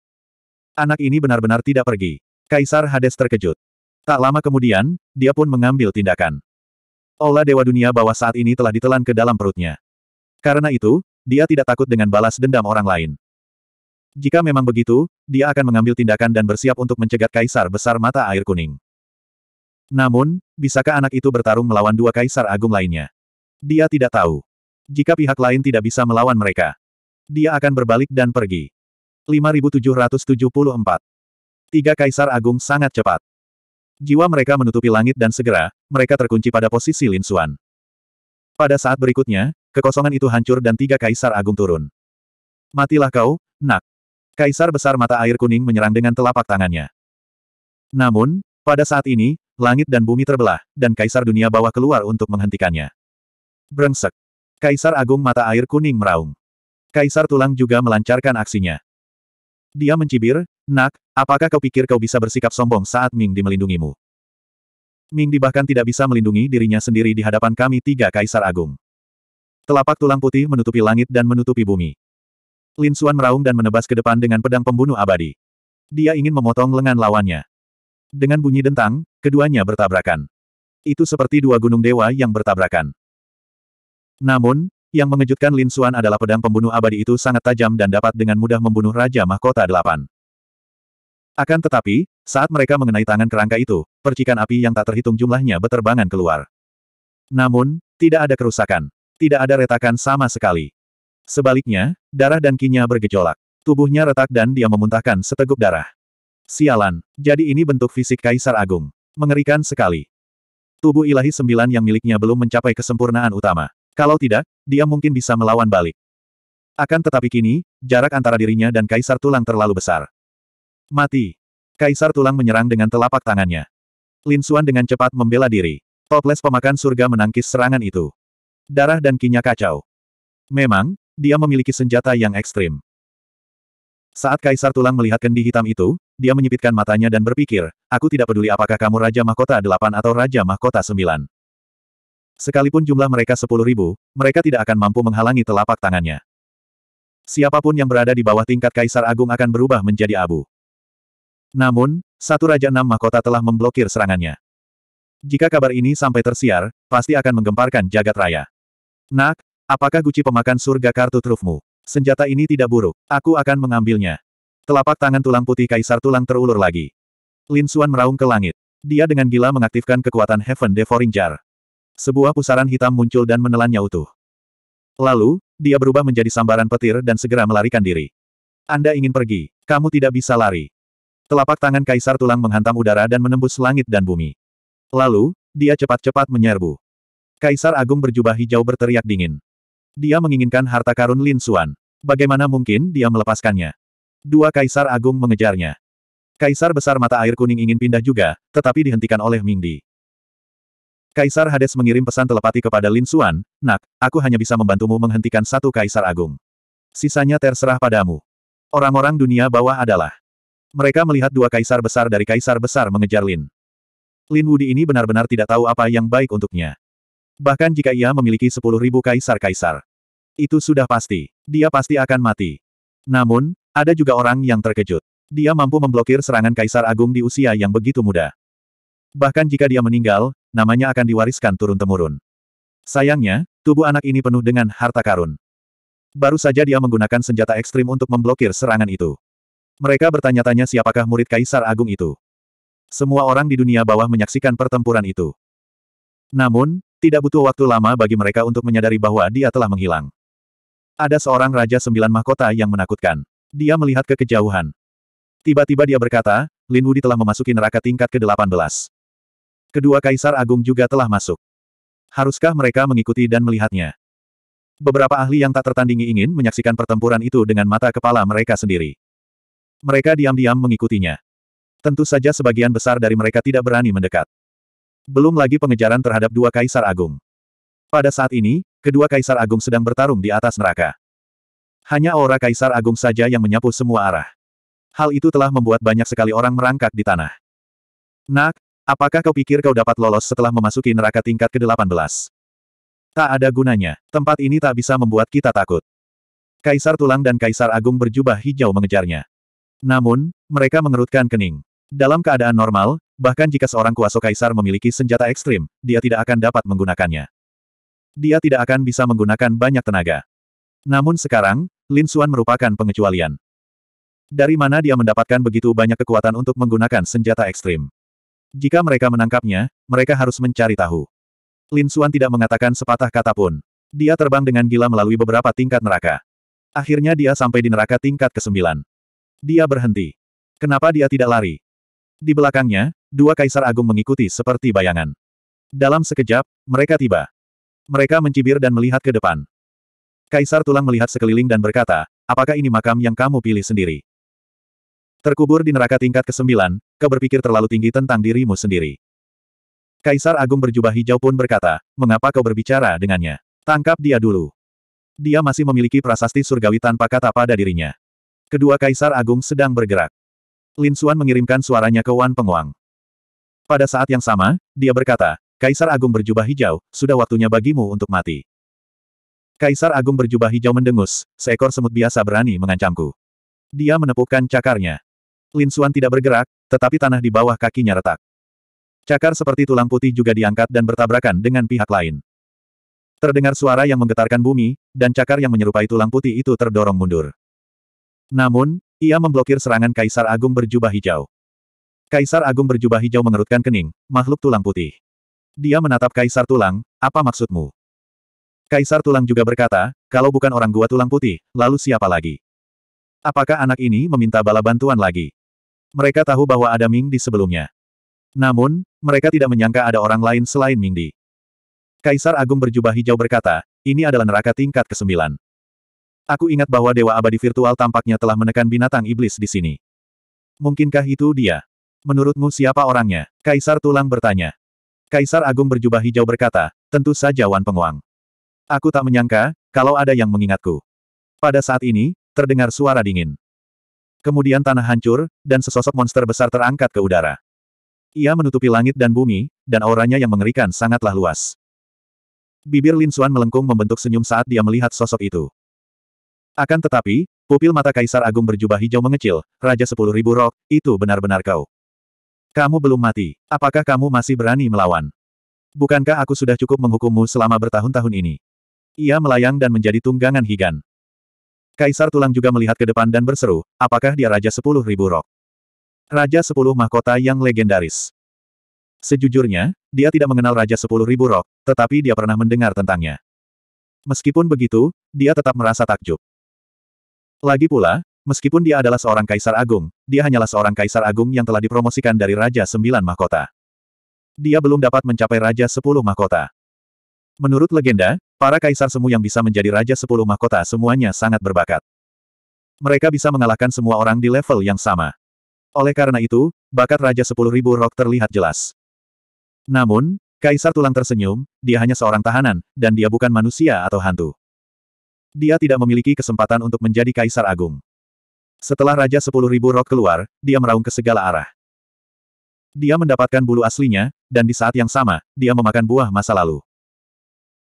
Anak ini benar-benar tidak pergi. Kaisar Hades terkejut. Tak lama kemudian, dia pun mengambil tindakan. Olah Dewa Dunia bahwa saat ini telah ditelan ke dalam perutnya. Karena itu, dia tidak takut dengan balas dendam orang lain. Jika memang begitu, dia akan mengambil tindakan dan bersiap untuk mencegat Kaisar Besar Mata Air Kuning. Namun, bisakah anak itu bertarung melawan dua Kaisar Agung lainnya? Dia tidak tahu. Jika pihak lain tidak bisa melawan mereka, dia akan berbalik dan pergi. 5774 Tiga kaisar agung sangat cepat. Jiwa mereka menutupi langit dan segera, mereka terkunci pada posisi Lin Xuan. Pada saat berikutnya, kekosongan itu hancur dan tiga kaisar agung turun. Matilah kau, nak. Kaisar besar mata air kuning menyerang dengan telapak tangannya. Namun, pada saat ini, langit dan bumi terbelah, dan kaisar dunia bawah keluar untuk menghentikannya. Brengsek. Kaisar agung mata air kuning meraung. Kaisar tulang juga melancarkan aksinya. Dia mencibir, nak, Apakah kau pikir kau bisa bersikap sombong saat Ming Di melindungimu? Ming Di bahkan tidak bisa melindungi dirinya sendiri di hadapan kami tiga kaisar agung. Telapak tulang putih menutupi langit dan menutupi bumi. Lin Xuan meraung dan menebas ke depan dengan pedang pembunuh abadi. Dia ingin memotong lengan lawannya. Dengan bunyi dentang, keduanya bertabrakan. Itu seperti dua gunung dewa yang bertabrakan. Namun, yang mengejutkan Lin Xuan adalah pedang pembunuh abadi itu sangat tajam dan dapat dengan mudah membunuh Raja Mahkota Delapan. Akan tetapi, saat mereka mengenai tangan kerangka itu, percikan api yang tak terhitung jumlahnya beterbangan keluar. Namun, tidak ada kerusakan. Tidak ada retakan sama sekali. Sebaliknya, darah dan kinya bergejolak. Tubuhnya retak dan dia memuntahkan seteguk darah. Sialan, jadi ini bentuk fisik Kaisar Agung. Mengerikan sekali. Tubuh ilahi sembilan yang miliknya belum mencapai kesempurnaan utama. Kalau tidak, dia mungkin bisa melawan balik. Akan tetapi kini, jarak antara dirinya dan Kaisar Tulang terlalu besar. Mati. Kaisar Tulang menyerang dengan telapak tangannya. Lin Suan dengan cepat membela diri. Toples pemakan surga menangkis serangan itu. Darah dan kinya kacau. Memang, dia memiliki senjata yang ekstrim. Saat Kaisar Tulang melihat kendi hitam itu, dia menyipitkan matanya dan berpikir, aku tidak peduli apakah kamu Raja Mahkota Delapan atau Raja Mahkota Sembilan. Sekalipun jumlah mereka sepuluh ribu, mereka tidak akan mampu menghalangi telapak tangannya. Siapapun yang berada di bawah tingkat Kaisar Agung akan berubah menjadi abu. Namun, satu Raja Enam Mahkota telah memblokir serangannya. Jika kabar ini sampai tersiar, pasti akan menggemparkan jagat raya. Nak, apakah guci pemakan surga kartu trufmu? Senjata ini tidak buruk, aku akan mengambilnya. Telapak tangan tulang putih kaisar tulang terulur lagi. Lin Xuan meraung ke langit. Dia dengan gila mengaktifkan kekuatan Heaven Devouring Jar. Sebuah pusaran hitam muncul dan menelannya utuh. Lalu, dia berubah menjadi sambaran petir dan segera melarikan diri. Anda ingin pergi, kamu tidak bisa lari. Telapak tangan kaisar tulang menghantam udara dan menembus langit dan bumi. Lalu, dia cepat-cepat menyerbu. Kaisar Agung berjubah hijau berteriak dingin. Dia menginginkan harta karun Lin suan. Bagaimana mungkin dia melepaskannya? Dua kaisar agung mengejarnya. Kaisar besar mata air kuning ingin pindah juga, tetapi dihentikan oleh Mingdi. Kaisar Hades mengirim pesan telepati kepada Lin suan. Nak, aku hanya bisa membantumu menghentikan satu kaisar agung. Sisanya terserah padamu. Orang-orang dunia bawah adalah mereka melihat dua kaisar besar dari kaisar besar mengejar Lin. Lin Wudi ini benar-benar tidak tahu apa yang baik untuknya. Bahkan jika ia memiliki sepuluh ribu kaisar-kaisar. Itu sudah pasti. Dia pasti akan mati. Namun, ada juga orang yang terkejut. Dia mampu memblokir serangan kaisar agung di usia yang begitu muda. Bahkan jika dia meninggal, namanya akan diwariskan turun-temurun. Sayangnya, tubuh anak ini penuh dengan harta karun. Baru saja dia menggunakan senjata ekstrim untuk memblokir serangan itu. Mereka bertanya-tanya siapakah murid Kaisar Agung itu. Semua orang di dunia bawah menyaksikan pertempuran itu. Namun, tidak butuh waktu lama bagi mereka untuk menyadari bahwa dia telah menghilang. Ada seorang Raja Sembilan Mahkota yang menakutkan. Dia melihat ke kejauhan. Tiba-tiba dia berkata, Lin Wudi telah memasuki neraka tingkat ke-18. Kedua Kaisar Agung juga telah masuk. Haruskah mereka mengikuti dan melihatnya? Beberapa ahli yang tak tertandingi ingin menyaksikan pertempuran itu dengan mata kepala mereka sendiri. Mereka diam-diam mengikutinya. Tentu saja sebagian besar dari mereka tidak berani mendekat. Belum lagi pengejaran terhadap dua kaisar agung. Pada saat ini, kedua kaisar agung sedang bertarung di atas neraka. Hanya aura kaisar agung saja yang menyapu semua arah. Hal itu telah membuat banyak sekali orang merangkak di tanah. Nak, apakah kau pikir kau dapat lolos setelah memasuki neraka tingkat ke-18? Tak ada gunanya, tempat ini tak bisa membuat kita takut. Kaisar Tulang dan Kaisar Agung berjubah hijau mengejarnya. Namun, mereka mengerutkan kening. Dalam keadaan normal, bahkan jika seorang kuasa kaisar memiliki senjata ekstrim, dia tidak akan dapat menggunakannya. Dia tidak akan bisa menggunakan banyak tenaga. Namun sekarang, Lin Xuan merupakan pengecualian. Dari mana dia mendapatkan begitu banyak kekuatan untuk menggunakan senjata ekstrim? Jika mereka menangkapnya, mereka harus mencari tahu. Lin Xuan tidak mengatakan sepatah kata pun. Dia terbang dengan gila melalui beberapa tingkat neraka. Akhirnya dia sampai di neraka tingkat ke-9. Dia berhenti. Kenapa dia tidak lari? Di belakangnya, dua kaisar agung mengikuti seperti bayangan. Dalam sekejap, mereka tiba. Mereka mencibir dan melihat ke depan. Kaisar Tulang melihat sekeliling dan berkata, apakah ini makam yang kamu pilih sendiri? Terkubur di neraka tingkat ke-9, kau berpikir terlalu tinggi tentang dirimu sendiri. Kaisar Agung berjubah hijau pun berkata, mengapa kau berbicara dengannya? Tangkap dia dulu. Dia masih memiliki prasasti surgawi tanpa kata pada dirinya. Kedua kaisar agung sedang bergerak. Lin Xuan mengirimkan suaranya ke Wan Penguang. Pada saat yang sama, dia berkata, Kaisar Agung berjubah hijau, sudah waktunya bagimu untuk mati. Kaisar Agung berjubah hijau mendengus, seekor semut biasa berani mengancamku. Dia menepukkan cakarnya. Lin Xuan tidak bergerak, tetapi tanah di bawah kakinya retak. Cakar seperti tulang putih juga diangkat dan bertabrakan dengan pihak lain. Terdengar suara yang menggetarkan bumi, dan cakar yang menyerupai tulang putih itu terdorong mundur. Namun, ia memblokir serangan Kaisar Agung berjubah hijau. Kaisar Agung berjubah hijau mengerutkan kening, makhluk tulang putih. Dia menatap Kaisar Tulang, apa maksudmu? Kaisar Tulang juga berkata, kalau bukan orang gua tulang putih, lalu siapa lagi? Apakah anak ini meminta bala bantuan lagi? Mereka tahu bahwa ada Ming di sebelumnya. Namun, mereka tidak menyangka ada orang lain selain Ming Di. Kaisar Agung berjubah hijau berkata, ini adalah neraka tingkat ke-9. Aku ingat bahwa Dewa Abadi Virtual tampaknya telah menekan binatang iblis di sini. Mungkinkah itu dia? Menurutmu siapa orangnya? Kaisar Tulang bertanya. Kaisar Agung berjubah hijau berkata, tentu saja Wan Penguang. Aku tak menyangka, kalau ada yang mengingatku. Pada saat ini, terdengar suara dingin. Kemudian tanah hancur, dan sesosok monster besar terangkat ke udara. Ia menutupi langit dan bumi, dan auranya yang mengerikan sangatlah luas. Bibir Lin Xuan melengkung membentuk senyum saat dia melihat sosok itu. Akan tetapi, pupil mata Kaisar Agung berjubah hijau mengecil, Raja Sepuluh Ribu Rok, itu benar-benar kau. Kamu belum mati. Apakah kamu masih berani melawan? Bukankah aku sudah cukup menghukummu selama bertahun-tahun ini? Ia melayang dan menjadi tunggangan Higan. Kaisar Tulang juga melihat ke depan dan berseru, apakah dia Raja Sepuluh Ribu Rok? Raja Sepuluh Mahkota yang legendaris. Sejujurnya, dia tidak mengenal Raja Sepuluh Ribu Rok, tetapi dia pernah mendengar tentangnya. Meskipun begitu, dia tetap merasa takjub. Lagi pula, meskipun dia adalah seorang kaisar agung, dia hanyalah seorang kaisar agung yang telah dipromosikan dari Raja Sembilan Mahkota. Dia belum dapat mencapai Raja Sepuluh Mahkota. Menurut legenda, para kaisar semu yang bisa menjadi Raja Sepuluh Mahkota semuanya sangat berbakat. Mereka bisa mengalahkan semua orang di level yang sama. Oleh karena itu, bakat Raja Sepuluh Ribu Rock terlihat jelas. Namun, Kaisar Tulang tersenyum, dia hanya seorang tahanan, dan dia bukan manusia atau hantu. Dia tidak memiliki kesempatan untuk menjadi kaisar agung. Setelah Raja Sepuluh Ribu Rok keluar, dia meraung ke segala arah. Dia mendapatkan bulu aslinya, dan di saat yang sama, dia memakan buah masa lalu.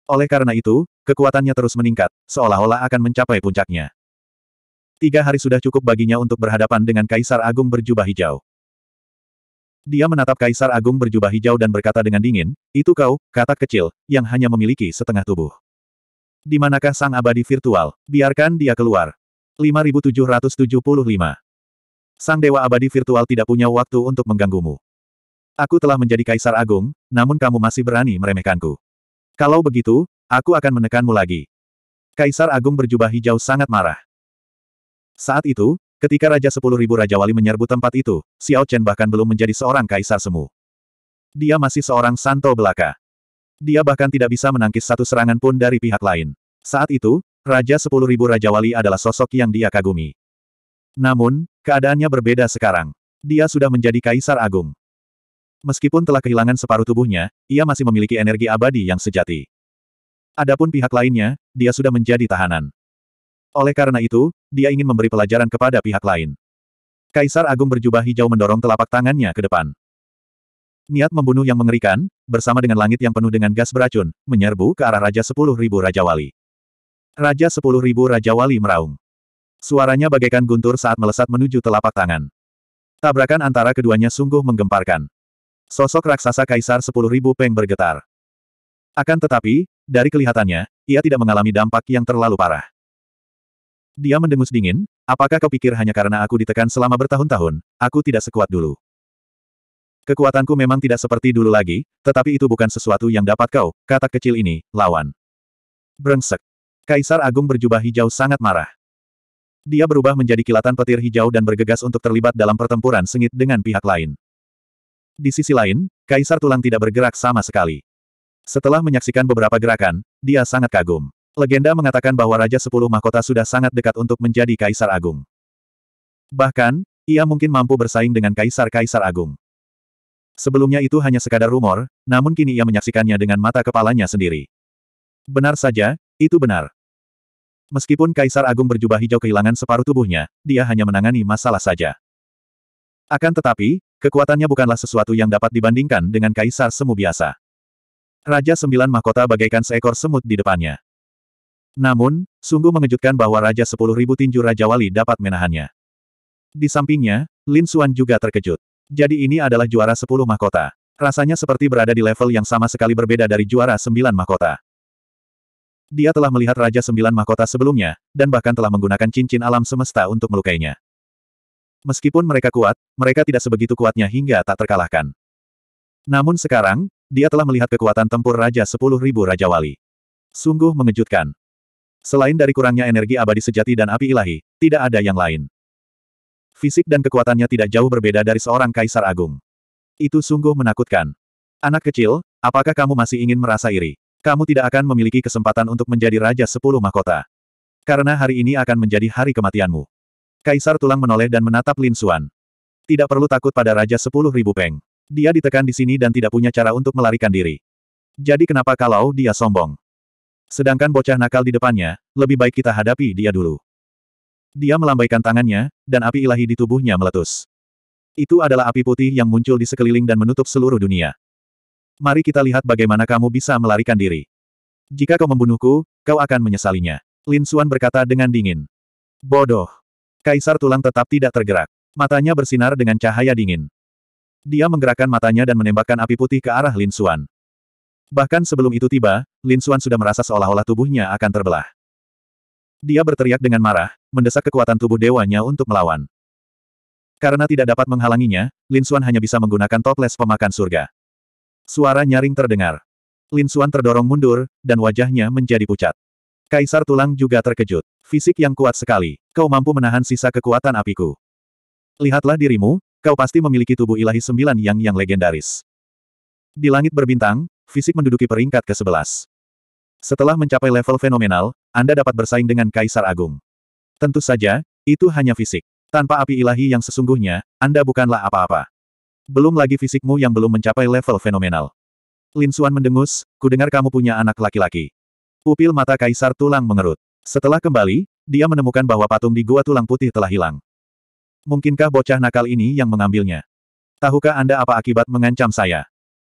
Oleh karena itu, kekuatannya terus meningkat, seolah-olah akan mencapai puncaknya. Tiga hari sudah cukup baginya untuk berhadapan dengan Kaisar Agung berjubah hijau. Dia menatap Kaisar Agung berjubah hijau dan berkata dengan dingin, itu kau, katak kecil, yang hanya memiliki setengah tubuh. Di manakah sang abadi virtual? Biarkan dia keluar. 5775. Sang dewa abadi virtual tidak punya waktu untuk mengganggumu. Aku telah menjadi kaisar agung, namun kamu masih berani meremehkanku. Kalau begitu, aku akan menekanmu lagi. Kaisar agung berjubah hijau sangat marah. Saat itu, ketika Raja Sepuluh Ribu Raja Wali menyerbu tempat itu, Xiao Chen bahkan belum menjadi seorang kaisar semu. Dia masih seorang santo belaka. Dia bahkan tidak bisa menangkis satu serangan pun dari pihak lain. Saat itu, Raja Sepuluh Ribu Raja Wali adalah sosok yang dia kagumi. Namun, keadaannya berbeda sekarang. Dia sudah menjadi Kaisar Agung. Meskipun telah kehilangan separuh tubuhnya, ia masih memiliki energi abadi yang sejati. Adapun pihak lainnya, dia sudah menjadi tahanan. Oleh karena itu, dia ingin memberi pelajaran kepada pihak lain. Kaisar Agung berjubah hijau mendorong telapak tangannya ke depan niat membunuh yang mengerikan, bersama dengan langit yang penuh dengan gas beracun, menyerbu ke arah Raja Sepuluh Ribu Raja Wali. Raja Sepuluh Ribu Raja Wali meraung. Suaranya bagaikan guntur saat melesat menuju telapak tangan. Tabrakan antara keduanya sungguh menggemparkan. Sosok raksasa Kaisar Sepuluh Ribu Peng bergetar. Akan tetapi, dari kelihatannya, ia tidak mengalami dampak yang terlalu parah. Dia mendengus dingin, apakah kau pikir hanya karena aku ditekan selama bertahun-tahun, aku tidak sekuat dulu. Kekuatanku memang tidak seperti dulu lagi, tetapi itu bukan sesuatu yang dapat kau, kata kecil ini, lawan. Brengsek. Kaisar Agung berjubah hijau sangat marah. Dia berubah menjadi kilatan petir hijau dan bergegas untuk terlibat dalam pertempuran sengit dengan pihak lain. Di sisi lain, Kaisar Tulang tidak bergerak sama sekali. Setelah menyaksikan beberapa gerakan, dia sangat kagum. Legenda mengatakan bahwa Raja Sepuluh Mahkota sudah sangat dekat untuk menjadi Kaisar Agung. Bahkan, ia mungkin mampu bersaing dengan Kaisar-Kaisar Agung. Sebelumnya itu hanya sekadar rumor, namun kini ia menyaksikannya dengan mata kepalanya sendiri. Benar saja, itu benar. Meskipun Kaisar Agung berjubah hijau kehilangan separuh tubuhnya, dia hanya menangani masalah saja. Akan tetapi, kekuatannya bukanlah sesuatu yang dapat dibandingkan dengan Kaisar Semu biasa. Raja Sembilan Mahkota bagaikan seekor semut di depannya. Namun, sungguh mengejutkan bahwa Raja Sepuluh Ribu Tinju Raja Wali dapat menahannya. Di sampingnya, Lin Xuan juga terkejut. Jadi ini adalah juara sepuluh mahkota. Rasanya seperti berada di level yang sama sekali berbeda dari juara sembilan mahkota. Dia telah melihat Raja Sembilan Mahkota sebelumnya, dan bahkan telah menggunakan cincin alam semesta untuk melukainya. Meskipun mereka kuat, mereka tidak sebegitu kuatnya hingga tak terkalahkan. Namun sekarang, dia telah melihat kekuatan tempur Raja Sepuluh Ribu Raja Wali. Sungguh mengejutkan. Selain dari kurangnya energi abadi sejati dan api ilahi, tidak ada yang lain. Fisik dan kekuatannya tidak jauh berbeda dari seorang kaisar agung. Itu sungguh menakutkan. Anak kecil, apakah kamu masih ingin merasa iri? Kamu tidak akan memiliki kesempatan untuk menjadi Raja Sepuluh Mahkota. Karena hari ini akan menjadi hari kematianmu. Kaisar tulang menoleh dan menatap Lin Xuan. Tidak perlu takut pada Raja Sepuluh Ribu Peng. Dia ditekan di sini dan tidak punya cara untuk melarikan diri. Jadi kenapa kalau dia sombong? Sedangkan bocah nakal di depannya, lebih baik kita hadapi dia dulu. Dia melambaikan tangannya, dan api ilahi di tubuhnya meletus. Itu adalah api putih yang muncul di sekeliling dan menutup seluruh dunia. Mari kita lihat bagaimana kamu bisa melarikan diri. Jika kau membunuhku, kau akan menyesalinya. Lin Xuan berkata dengan dingin. Bodoh. Kaisar tulang tetap tidak tergerak. Matanya bersinar dengan cahaya dingin. Dia menggerakkan matanya dan menembakkan api putih ke arah Lin Xuan. Bahkan sebelum itu tiba, Lin Xuan sudah merasa seolah-olah tubuhnya akan terbelah. Dia berteriak dengan marah, mendesak kekuatan tubuh dewanya untuk melawan. Karena tidak dapat menghalanginya, Lin Xuan hanya bisa menggunakan toples pemakan surga. Suara nyaring terdengar. Lin Xuan terdorong mundur, dan wajahnya menjadi pucat. Kaisar Tulang juga terkejut. Fisik yang kuat sekali. Kau mampu menahan sisa kekuatan apiku. Lihatlah dirimu, kau pasti memiliki tubuh ilahi sembilan yang yang legendaris. Di langit berbintang, fisik menduduki peringkat ke-11. Setelah mencapai level fenomenal, Anda dapat bersaing dengan Kaisar Agung. Tentu saja, itu hanya fisik. Tanpa api ilahi yang sesungguhnya, Anda bukanlah apa-apa. Belum lagi fisikmu yang belum mencapai level fenomenal. Lin Suan mendengus, kudengar kamu punya anak laki-laki. Pupil mata Kaisar Tulang mengerut. Setelah kembali, dia menemukan bahwa patung di Gua Tulang Putih telah hilang. Mungkinkah bocah nakal ini yang mengambilnya? Tahukah Anda apa akibat mengancam saya?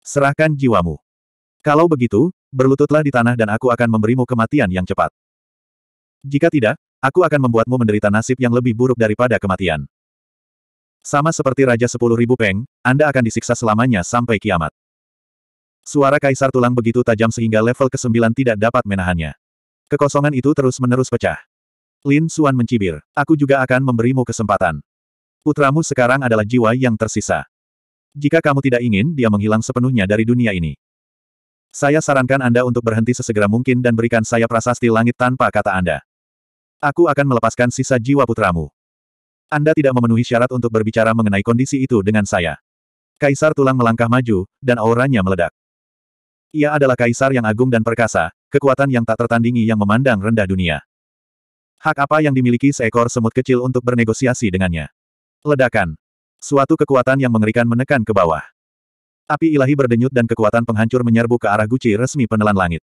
Serahkan jiwamu. Kalau begitu, berlututlah di tanah dan aku akan memberimu kematian yang cepat. Jika tidak, aku akan membuatmu menderita nasib yang lebih buruk daripada kematian. Sama seperti Raja Sepuluh Ribu Peng, Anda akan disiksa selamanya sampai kiamat. Suara Kaisar Tulang begitu tajam sehingga level ke-9 tidak dapat menahannya. Kekosongan itu terus-menerus pecah. Lin Suan mencibir, aku juga akan memberimu kesempatan. Putramu sekarang adalah jiwa yang tersisa. Jika kamu tidak ingin dia menghilang sepenuhnya dari dunia ini, saya sarankan Anda untuk berhenti sesegera mungkin dan berikan saya prasasti langit tanpa kata Anda. Aku akan melepaskan sisa jiwa putramu. Anda tidak memenuhi syarat untuk berbicara mengenai kondisi itu dengan saya. Kaisar tulang melangkah maju, dan auranya meledak. Ia adalah kaisar yang agung dan perkasa, kekuatan yang tak tertandingi yang memandang rendah dunia. Hak apa yang dimiliki seekor semut kecil untuk bernegosiasi dengannya? Ledakan. Suatu kekuatan yang mengerikan menekan ke bawah. Api ilahi berdenyut dan kekuatan penghancur menyerbu ke arah Guci resmi penelan langit.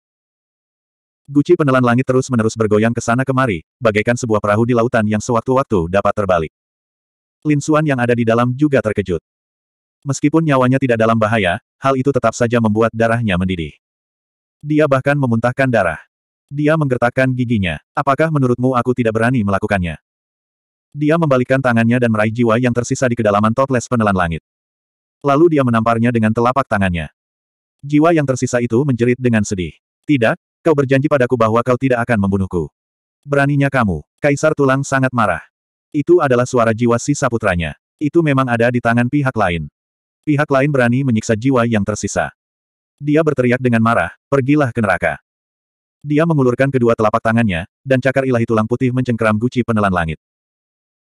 Guci penelan langit terus-menerus bergoyang ke sana kemari, bagaikan sebuah perahu di lautan yang sewaktu-waktu dapat terbalik. Lin Suan yang ada di dalam juga terkejut. Meskipun nyawanya tidak dalam bahaya, hal itu tetap saja membuat darahnya mendidih. Dia bahkan memuntahkan darah. Dia menggertakkan giginya. Apakah menurutmu aku tidak berani melakukannya? Dia membalikkan tangannya dan meraih jiwa yang tersisa di kedalaman toples penelan langit. Lalu dia menamparnya dengan telapak tangannya. Jiwa yang tersisa itu menjerit dengan sedih. Tidak, kau berjanji padaku bahwa kau tidak akan membunuhku. Beraninya kamu, Kaisar Tulang sangat marah. Itu adalah suara jiwa sisa putranya. Itu memang ada di tangan pihak lain. Pihak lain berani menyiksa jiwa yang tersisa. Dia berteriak dengan marah, pergilah ke neraka. Dia mengulurkan kedua telapak tangannya, dan cakar ilahi tulang putih mencengkeram guci penelan langit.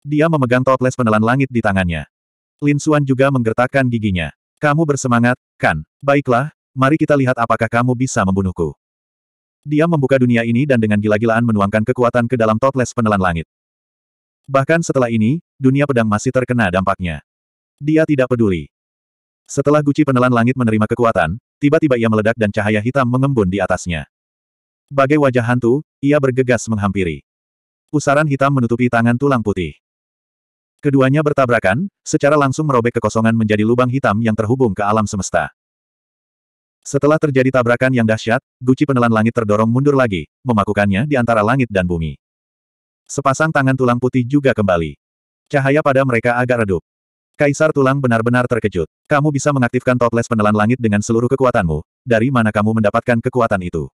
Dia memegang toples penelan langit di tangannya. Lin Suan juga menggertakkan giginya. Kamu bersemangat, kan? Baiklah, mari kita lihat apakah kamu bisa membunuhku. Dia membuka dunia ini dan dengan gila-gilaan menuangkan kekuatan ke dalam toples penelan langit. Bahkan setelah ini, dunia pedang masih terkena dampaknya. Dia tidak peduli. Setelah guci penelan langit menerima kekuatan, tiba-tiba ia meledak dan cahaya hitam mengembun di atasnya. Bagai wajah hantu, ia bergegas menghampiri. Pusaran hitam menutupi tangan tulang putih. Keduanya bertabrakan, secara langsung merobek kekosongan menjadi lubang hitam yang terhubung ke alam semesta. Setelah terjadi tabrakan yang dahsyat, guci penelan langit terdorong mundur lagi, memakukannya di antara langit dan bumi. Sepasang tangan tulang putih juga kembali. Cahaya pada mereka agak redup. Kaisar Tulang benar-benar terkejut. Kamu bisa mengaktifkan toples penelan langit dengan seluruh kekuatanmu, dari mana kamu mendapatkan kekuatan itu?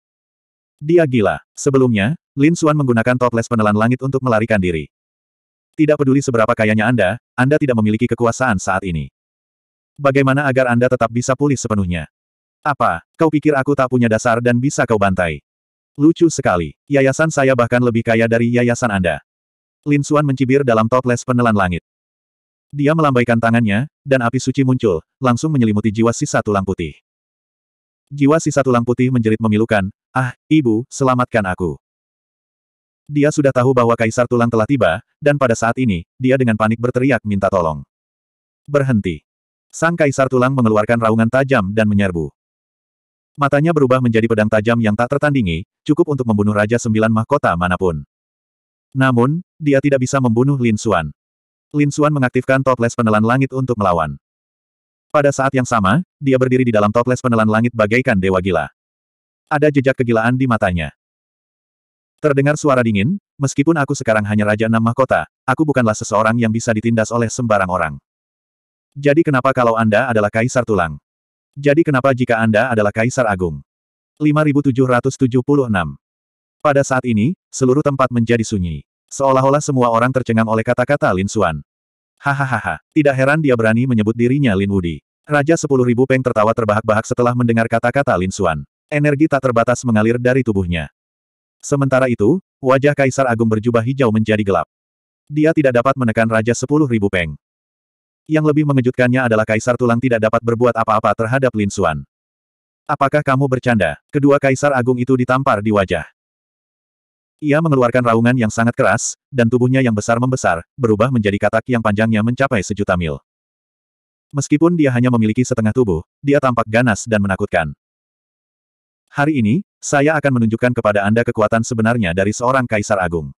Dia gila. Sebelumnya, Lin Xuan menggunakan toples penelan langit untuk melarikan diri. Tidak peduli seberapa kayanya Anda, Anda tidak memiliki kekuasaan saat ini. Bagaimana agar Anda tetap bisa pulih sepenuhnya? Apa, kau pikir aku tak punya dasar dan bisa kau bantai? Lucu sekali, yayasan saya bahkan lebih kaya dari yayasan Anda. Lin Suan mencibir dalam toples penelan langit. Dia melambaikan tangannya, dan api suci muncul, langsung menyelimuti jiwa sisa tulang putih. Jiwa sisa tulang putih menjerit memilukan, ah, ibu, selamatkan aku. Dia sudah tahu bahwa Kaisar Tulang telah tiba, dan pada saat ini, dia dengan panik berteriak minta tolong. Berhenti. Sang Kaisar Tulang mengeluarkan raungan tajam dan menyerbu. Matanya berubah menjadi pedang tajam yang tak tertandingi, cukup untuk membunuh Raja Sembilan Mahkota manapun. Namun, dia tidak bisa membunuh Lin Xuan. Lin Xuan mengaktifkan toples penelan langit untuk melawan. Pada saat yang sama, dia berdiri di dalam toples penelan langit bagaikan dewa gila. Ada jejak kegilaan di matanya. Terdengar suara dingin, meskipun aku sekarang hanya Raja Enam Mahkota, aku bukanlah seseorang yang bisa ditindas oleh sembarang orang. Jadi kenapa kalau Anda adalah Kaisar Tulang? Jadi kenapa jika Anda adalah Kaisar Agung? 5776 Pada saat ini, seluruh tempat menjadi sunyi. Seolah-olah semua orang tercengang oleh kata-kata Lin Xuan. Hahaha, tidak heran dia berani menyebut dirinya Lin Wudi. Raja 10.000 Peng tertawa terbahak-bahak setelah mendengar kata-kata Lin Xuan. Energi tak terbatas mengalir dari tubuhnya. Sementara itu, wajah Kaisar Agung berjubah hijau menjadi gelap. Dia tidak dapat menekan Raja Sepuluh Ribu Peng. Yang lebih mengejutkannya adalah Kaisar Tulang tidak dapat berbuat apa-apa terhadap Lin Xuan. Apakah kamu bercanda? Kedua Kaisar Agung itu ditampar di wajah. Ia mengeluarkan raungan yang sangat keras, dan tubuhnya yang besar membesar, berubah menjadi katak yang panjangnya mencapai sejuta mil. Meskipun dia hanya memiliki setengah tubuh, dia tampak ganas dan menakutkan. Hari ini, saya akan menunjukkan kepada Anda kekuatan sebenarnya dari seorang kaisar agung.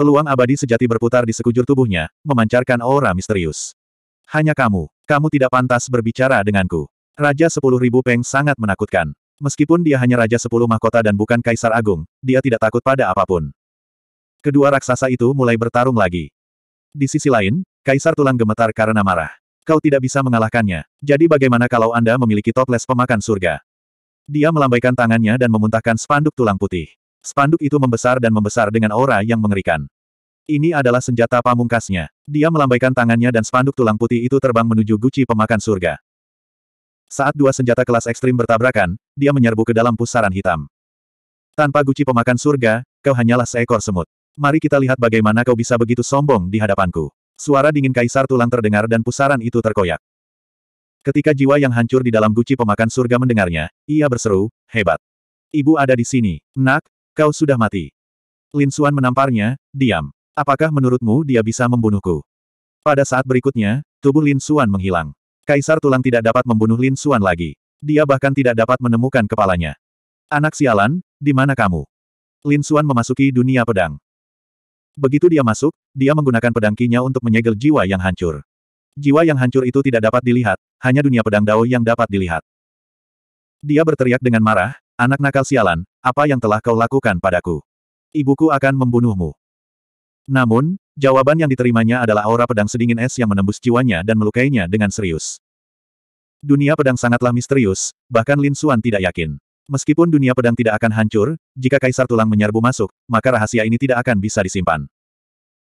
Peluang abadi sejati berputar di sekujur tubuhnya, memancarkan aura misterius. Hanya kamu, kamu tidak pantas berbicara denganku. Raja sepuluh ribu peng sangat menakutkan. Meskipun dia hanya Raja Sepuluh Mahkota dan bukan Kaisar Agung, dia tidak takut pada apapun. Kedua raksasa itu mulai bertarung lagi. Di sisi lain, Kaisar Tulang gemetar karena marah. Kau tidak bisa mengalahkannya, jadi bagaimana kalau Anda memiliki toples pemakan surga? Dia melambaikan tangannya dan memuntahkan spanduk tulang putih. Spanduk itu membesar dan membesar dengan aura yang mengerikan. Ini adalah senjata pamungkasnya. Dia melambaikan tangannya dan spanduk tulang putih itu terbang menuju guci pemakan surga. Saat dua senjata kelas ekstrim bertabrakan, dia menyerbu ke dalam pusaran hitam. Tanpa guci pemakan surga, kau hanyalah seekor semut. Mari kita lihat bagaimana kau bisa begitu sombong di hadapanku. Suara dingin kaisar tulang terdengar dan pusaran itu terkoyak. Ketika jiwa yang hancur di dalam guci pemakan surga mendengarnya, ia berseru, hebat. Ibu ada di sini, nak, kau sudah mati. Lin Suan menamparnya, diam. Apakah menurutmu dia bisa membunuhku? Pada saat berikutnya, tubuh Lin Suan menghilang. Kaisar Tulang tidak dapat membunuh Lin Suan lagi. Dia bahkan tidak dapat menemukan kepalanya. Anak sialan, di mana kamu? Lin Suan memasuki dunia pedang. Begitu dia masuk, dia menggunakan pedang kinya untuk menyegel jiwa yang hancur. Jiwa yang hancur itu tidak dapat dilihat, hanya dunia pedang Dao yang dapat dilihat. Dia berteriak dengan marah, anak nakal sialan, apa yang telah kau lakukan padaku? Ibuku akan membunuhmu. Namun, jawaban yang diterimanya adalah aura pedang sedingin es yang menembus jiwanya dan melukainya dengan serius. Dunia pedang sangatlah misterius, bahkan Lin Xuan tidak yakin. Meskipun dunia pedang tidak akan hancur, jika Kaisar Tulang menyerbu masuk, maka rahasia ini tidak akan bisa disimpan.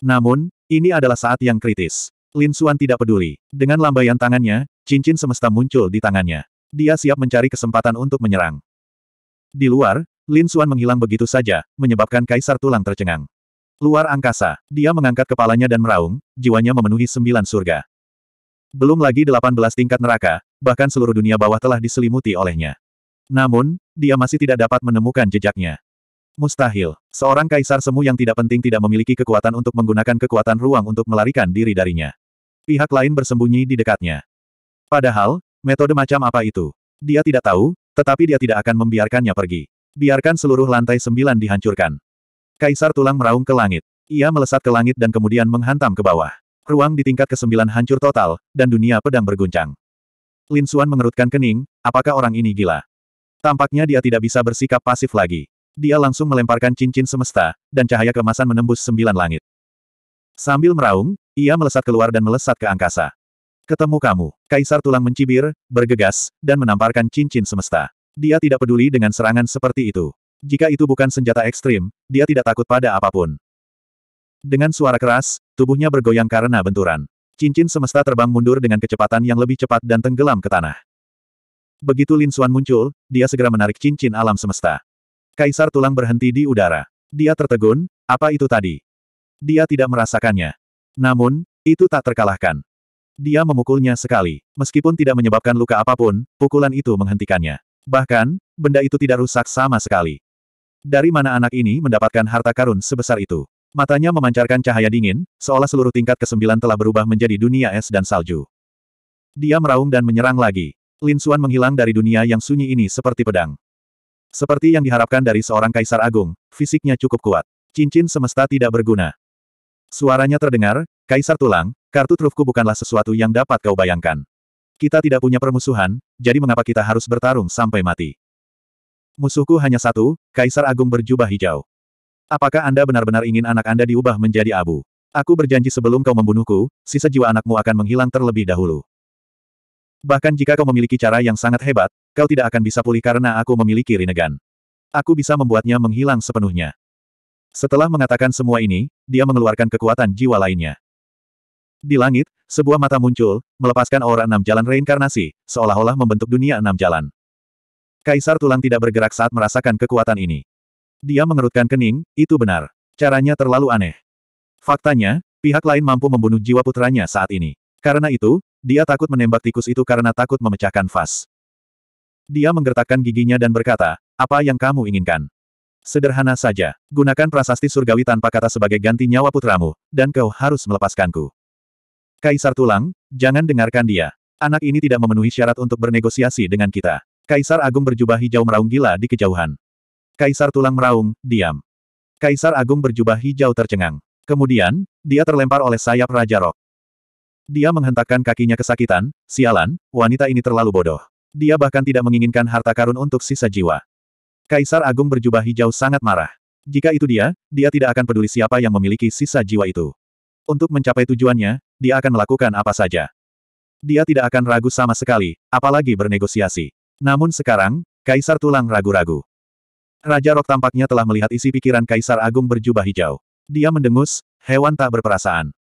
Namun, ini adalah saat yang kritis. Lin Suan tidak peduli. Dengan lambaian tangannya, cincin semesta muncul di tangannya. Dia siap mencari kesempatan untuk menyerang. Di luar, Lin Suan menghilang begitu saja, menyebabkan kaisar tulang tercengang. Luar angkasa, dia mengangkat kepalanya dan meraung, jiwanya memenuhi sembilan surga. Belum lagi delapan belas tingkat neraka, bahkan seluruh dunia bawah telah diselimuti olehnya. Namun, dia masih tidak dapat menemukan jejaknya. Mustahil. Seorang kaisar semu yang tidak penting tidak memiliki kekuatan untuk menggunakan kekuatan ruang untuk melarikan diri darinya. Pihak lain bersembunyi di dekatnya. Padahal, metode macam apa itu? Dia tidak tahu, tetapi dia tidak akan membiarkannya pergi. Biarkan seluruh lantai sembilan dihancurkan. Kaisar tulang meraung ke langit. Ia melesat ke langit dan kemudian menghantam ke bawah. Ruang di tingkat ke kesembilan hancur total, dan dunia pedang berguncang. Lin Suan mengerutkan kening, apakah orang ini gila? Tampaknya dia tidak bisa bersikap pasif lagi. Dia langsung melemparkan cincin semesta, dan cahaya kemasan menembus sembilan langit. Sambil meraung, ia melesat keluar dan melesat ke angkasa. Ketemu kamu, Kaisar Tulang mencibir, bergegas, dan menamparkan cincin semesta. Dia tidak peduli dengan serangan seperti itu. Jika itu bukan senjata ekstrim, dia tidak takut pada apapun. Dengan suara keras, tubuhnya bergoyang karena benturan. Cincin semesta terbang mundur dengan kecepatan yang lebih cepat dan tenggelam ke tanah. Begitu Lin Xuan muncul, dia segera menarik cincin alam semesta. Kaisar tulang berhenti di udara. Dia tertegun, apa itu tadi? Dia tidak merasakannya. Namun, itu tak terkalahkan. Dia memukulnya sekali. Meskipun tidak menyebabkan luka apapun, pukulan itu menghentikannya. Bahkan, benda itu tidak rusak sama sekali. Dari mana anak ini mendapatkan harta karun sebesar itu? Matanya memancarkan cahaya dingin, seolah seluruh tingkat ke kesembilan telah berubah menjadi dunia es dan salju. Dia meraung dan menyerang lagi. Lin Xuan menghilang dari dunia yang sunyi ini seperti pedang. Seperti yang diharapkan dari seorang kaisar agung, fisiknya cukup kuat. Cincin semesta tidak berguna. Suaranya terdengar, Kaisar Tulang, kartu trufku bukanlah sesuatu yang dapat kau bayangkan. Kita tidak punya permusuhan, jadi mengapa kita harus bertarung sampai mati? Musuhku hanya satu, Kaisar Agung berjubah hijau. Apakah Anda benar-benar ingin anak Anda diubah menjadi abu? Aku berjanji sebelum kau membunuhku, sisa jiwa anakmu akan menghilang terlebih dahulu. Bahkan jika kau memiliki cara yang sangat hebat, kau tidak akan bisa pulih karena aku memiliki Rinnegan. Aku bisa membuatnya menghilang sepenuhnya. Setelah mengatakan semua ini, dia mengeluarkan kekuatan jiwa lainnya. Di langit, sebuah mata muncul, melepaskan aura enam jalan reinkarnasi, seolah-olah membentuk dunia enam jalan. Kaisar tulang tidak bergerak saat merasakan kekuatan ini. Dia mengerutkan kening, itu benar. Caranya terlalu aneh. Faktanya, pihak lain mampu membunuh jiwa putranya saat ini. Karena itu, dia takut menembak tikus itu karena takut memecahkan vas. Dia menggertakkan giginya dan berkata, apa yang kamu inginkan? Sederhana saja, gunakan prasasti surgawi tanpa kata sebagai ganti nyawa putramu, dan kau harus melepaskanku. Kaisar Tulang, jangan dengarkan dia. Anak ini tidak memenuhi syarat untuk bernegosiasi dengan kita. Kaisar Agung berjubah hijau meraung gila di kejauhan. Kaisar Tulang meraung, diam. Kaisar Agung berjubah hijau tercengang. Kemudian, dia terlempar oleh sayap Raja Rok. Dia menghentakkan kakinya kesakitan, sialan, wanita ini terlalu bodoh. Dia bahkan tidak menginginkan harta karun untuk sisa jiwa. Kaisar Agung berjubah hijau sangat marah. Jika itu dia, dia tidak akan peduli siapa yang memiliki sisa jiwa itu. Untuk mencapai tujuannya, dia akan melakukan apa saja. Dia tidak akan ragu sama sekali, apalagi bernegosiasi. Namun sekarang, Kaisar Tulang ragu-ragu. Raja Rok tampaknya telah melihat isi pikiran Kaisar Agung berjubah hijau. Dia mendengus, hewan tak berperasaan.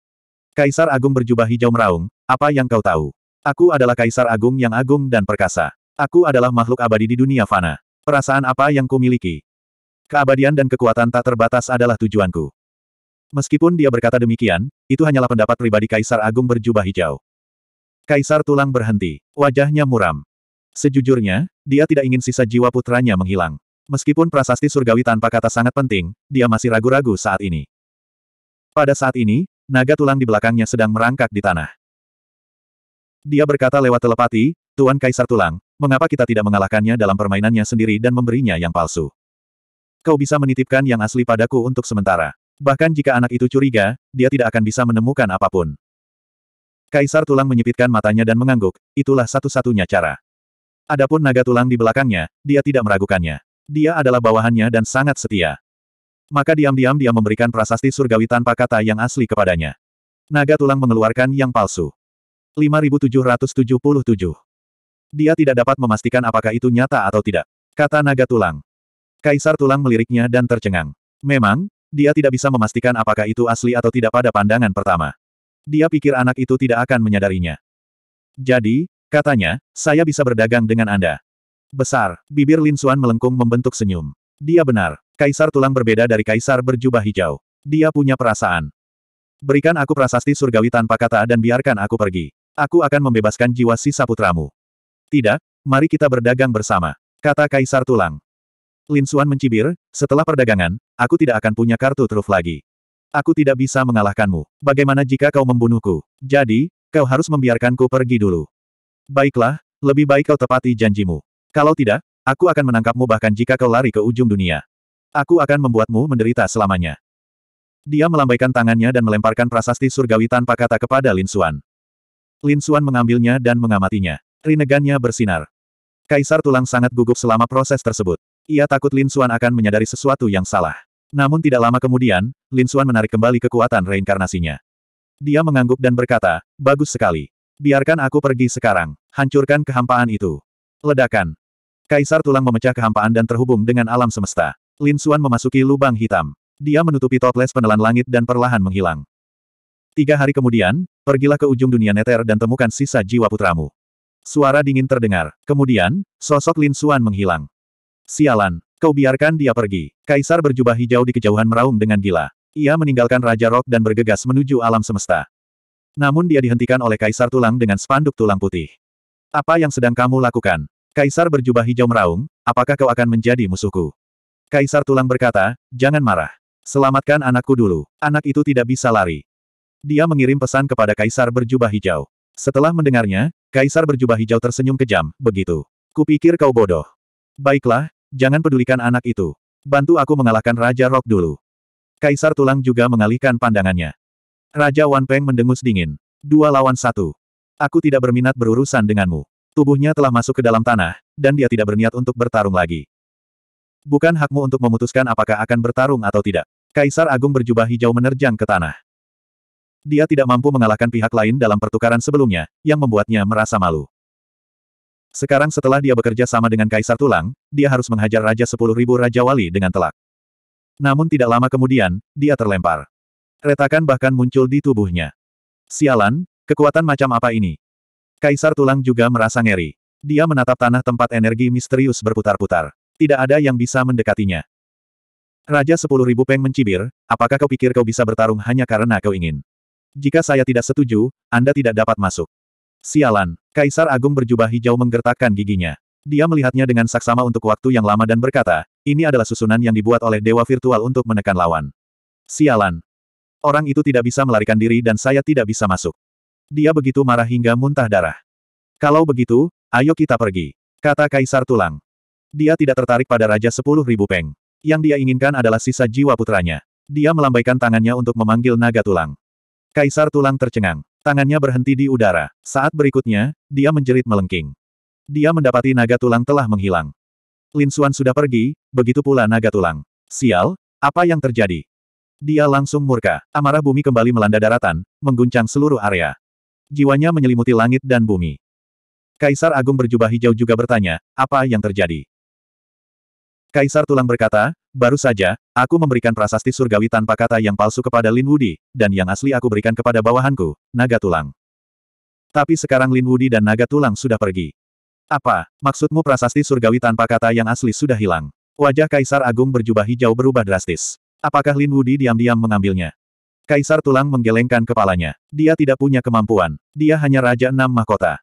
Kaisar Agung berjubah hijau meraung, apa yang kau tahu? Aku adalah Kaisar Agung yang agung dan perkasa. Aku adalah makhluk abadi di dunia fana. Perasaan apa yang kumiliki? Keabadian dan kekuatan tak terbatas adalah tujuanku. Meskipun dia berkata demikian, itu hanyalah pendapat pribadi Kaisar Agung berjubah hijau. Kaisar Tulang berhenti. Wajahnya muram. Sejujurnya, dia tidak ingin sisa jiwa putranya menghilang. Meskipun prasasti surgawi tanpa kata sangat penting, dia masih ragu-ragu saat ini. Pada saat ini, naga tulang di belakangnya sedang merangkak di tanah. Dia berkata lewat telepati, Tuan Kaisar Tulang, mengapa kita tidak mengalahkannya dalam permainannya sendiri dan memberinya yang palsu? Kau bisa menitipkan yang asli padaku untuk sementara. Bahkan jika anak itu curiga, dia tidak akan bisa menemukan apapun. Kaisar Tulang menyipitkan matanya dan mengangguk, itulah satu-satunya cara. Adapun naga tulang di belakangnya, dia tidak meragukannya. Dia adalah bawahannya dan sangat setia. Maka diam-diam dia memberikan prasasti surgawi tanpa kata yang asli kepadanya. Naga tulang mengeluarkan yang palsu. 5777. Dia tidak dapat memastikan apakah itu nyata atau tidak. Kata naga tulang. Kaisar tulang meliriknya dan tercengang. Memang, dia tidak bisa memastikan apakah itu asli atau tidak pada pandangan pertama. Dia pikir anak itu tidak akan menyadarinya. Jadi, katanya, saya bisa berdagang dengan Anda. Besar, bibir Lin Xuan melengkung membentuk senyum. Dia benar. Kaisar tulang berbeda dari kaisar berjubah hijau. Dia punya perasaan. Berikan aku prasasti surgawi tanpa kata dan biarkan aku pergi. Aku akan membebaskan jiwa sisa putramu. Tidak, mari kita berdagang bersama. Kata kaisar tulang. Lin Suan mencibir, setelah perdagangan, aku tidak akan punya kartu truf lagi. Aku tidak bisa mengalahkanmu. Bagaimana jika kau membunuhku? Jadi, kau harus membiarkanku pergi dulu. Baiklah, lebih baik kau tepati janjimu. Kalau tidak, aku akan menangkapmu bahkan jika kau lari ke ujung dunia. Aku akan membuatmu menderita selamanya. Dia melambaikan tangannya dan melemparkan prasasti surgawi tanpa kata kepada Lin Xuan. Lin Xuan mengambilnya dan mengamatinya. Rinegannya bersinar. Kaisar Tulang sangat gugup selama proses tersebut. Ia takut Lin Xuan akan menyadari sesuatu yang salah. Namun tidak lama kemudian, Lin Xuan menarik kembali kekuatan reinkarnasinya. Dia mengangguk dan berkata, bagus sekali. Biarkan aku pergi sekarang. Hancurkan kehampaan itu. Ledakan. Kaisar Tulang memecah kehampaan dan terhubung dengan alam semesta. Lin Xuan memasuki lubang hitam. Dia menutupi toples penelan langit dan perlahan menghilang. Tiga hari kemudian, pergilah ke ujung dunia neter dan temukan sisa jiwa putramu. Suara dingin terdengar. Kemudian, sosok Lin Xuan menghilang. Sialan, kau biarkan dia pergi. Kaisar berjubah hijau di kejauhan meraung dengan gila. Ia meninggalkan Raja Rock dan bergegas menuju alam semesta. Namun dia dihentikan oleh Kaisar Tulang dengan spanduk tulang putih. Apa yang sedang kamu lakukan? Kaisar berjubah hijau meraung, apakah kau akan menjadi musuhku? Kaisar Tulang berkata, jangan marah. Selamatkan anakku dulu. Anak itu tidak bisa lari. Dia mengirim pesan kepada Kaisar berjubah hijau. Setelah mendengarnya, Kaisar berjubah hijau tersenyum kejam, begitu. Kupikir kau bodoh. Baiklah, jangan pedulikan anak itu. Bantu aku mengalahkan Raja Rock dulu. Kaisar Tulang juga mengalihkan pandangannya. Raja Wan Peng mendengus dingin. Dua lawan satu. Aku tidak berminat berurusan denganmu. Tubuhnya telah masuk ke dalam tanah, dan dia tidak berniat untuk bertarung lagi. Bukan hakmu untuk memutuskan apakah akan bertarung atau tidak. Kaisar Agung berjubah hijau menerjang ke tanah. Dia tidak mampu mengalahkan pihak lain dalam pertukaran sebelumnya, yang membuatnya merasa malu. Sekarang setelah dia bekerja sama dengan Kaisar Tulang, dia harus menghajar Raja Sepuluh Ribu Raja Wali dengan telak. Namun tidak lama kemudian, dia terlempar. Retakan bahkan muncul di tubuhnya. Sialan, kekuatan macam apa ini? Kaisar Tulang juga merasa ngeri. Dia menatap tanah tempat energi misterius berputar-putar. Tidak ada yang bisa mendekatinya. Raja sepuluh ribu peng mencibir, apakah kau pikir kau bisa bertarung hanya karena kau ingin? Jika saya tidak setuju, Anda tidak dapat masuk. Sialan, Kaisar Agung berjubah hijau menggertakkan giginya. Dia melihatnya dengan saksama untuk waktu yang lama dan berkata, ini adalah susunan yang dibuat oleh dewa virtual untuk menekan lawan. Sialan. Orang itu tidak bisa melarikan diri dan saya tidak bisa masuk. Dia begitu marah hingga muntah darah. Kalau begitu, ayo kita pergi. Kata Kaisar Tulang. Dia tidak tertarik pada Raja Sepuluh Ribu Peng. Yang dia inginkan adalah sisa jiwa putranya. Dia melambaikan tangannya untuk memanggil naga tulang. Kaisar tulang tercengang. Tangannya berhenti di udara. Saat berikutnya, dia menjerit melengking. Dia mendapati naga tulang telah menghilang. Lin Xuan sudah pergi, begitu pula naga tulang. Sial, apa yang terjadi? Dia langsung murka. Amarah bumi kembali melanda daratan, mengguncang seluruh area. Jiwanya menyelimuti langit dan bumi. Kaisar Agung berjubah hijau juga bertanya, apa yang terjadi? Kaisar Tulang berkata, baru saja, aku memberikan prasasti surgawi tanpa kata yang palsu kepada Lin Wudi, dan yang asli aku berikan kepada bawahanku, Naga Tulang. Tapi sekarang Lin Wudi dan Naga Tulang sudah pergi. Apa, maksudmu prasasti surgawi tanpa kata yang asli sudah hilang? Wajah Kaisar Agung berjubah hijau berubah drastis. Apakah Lin Wudi diam-diam mengambilnya? Kaisar Tulang menggelengkan kepalanya. Dia tidak punya kemampuan. Dia hanya Raja Enam Mahkota.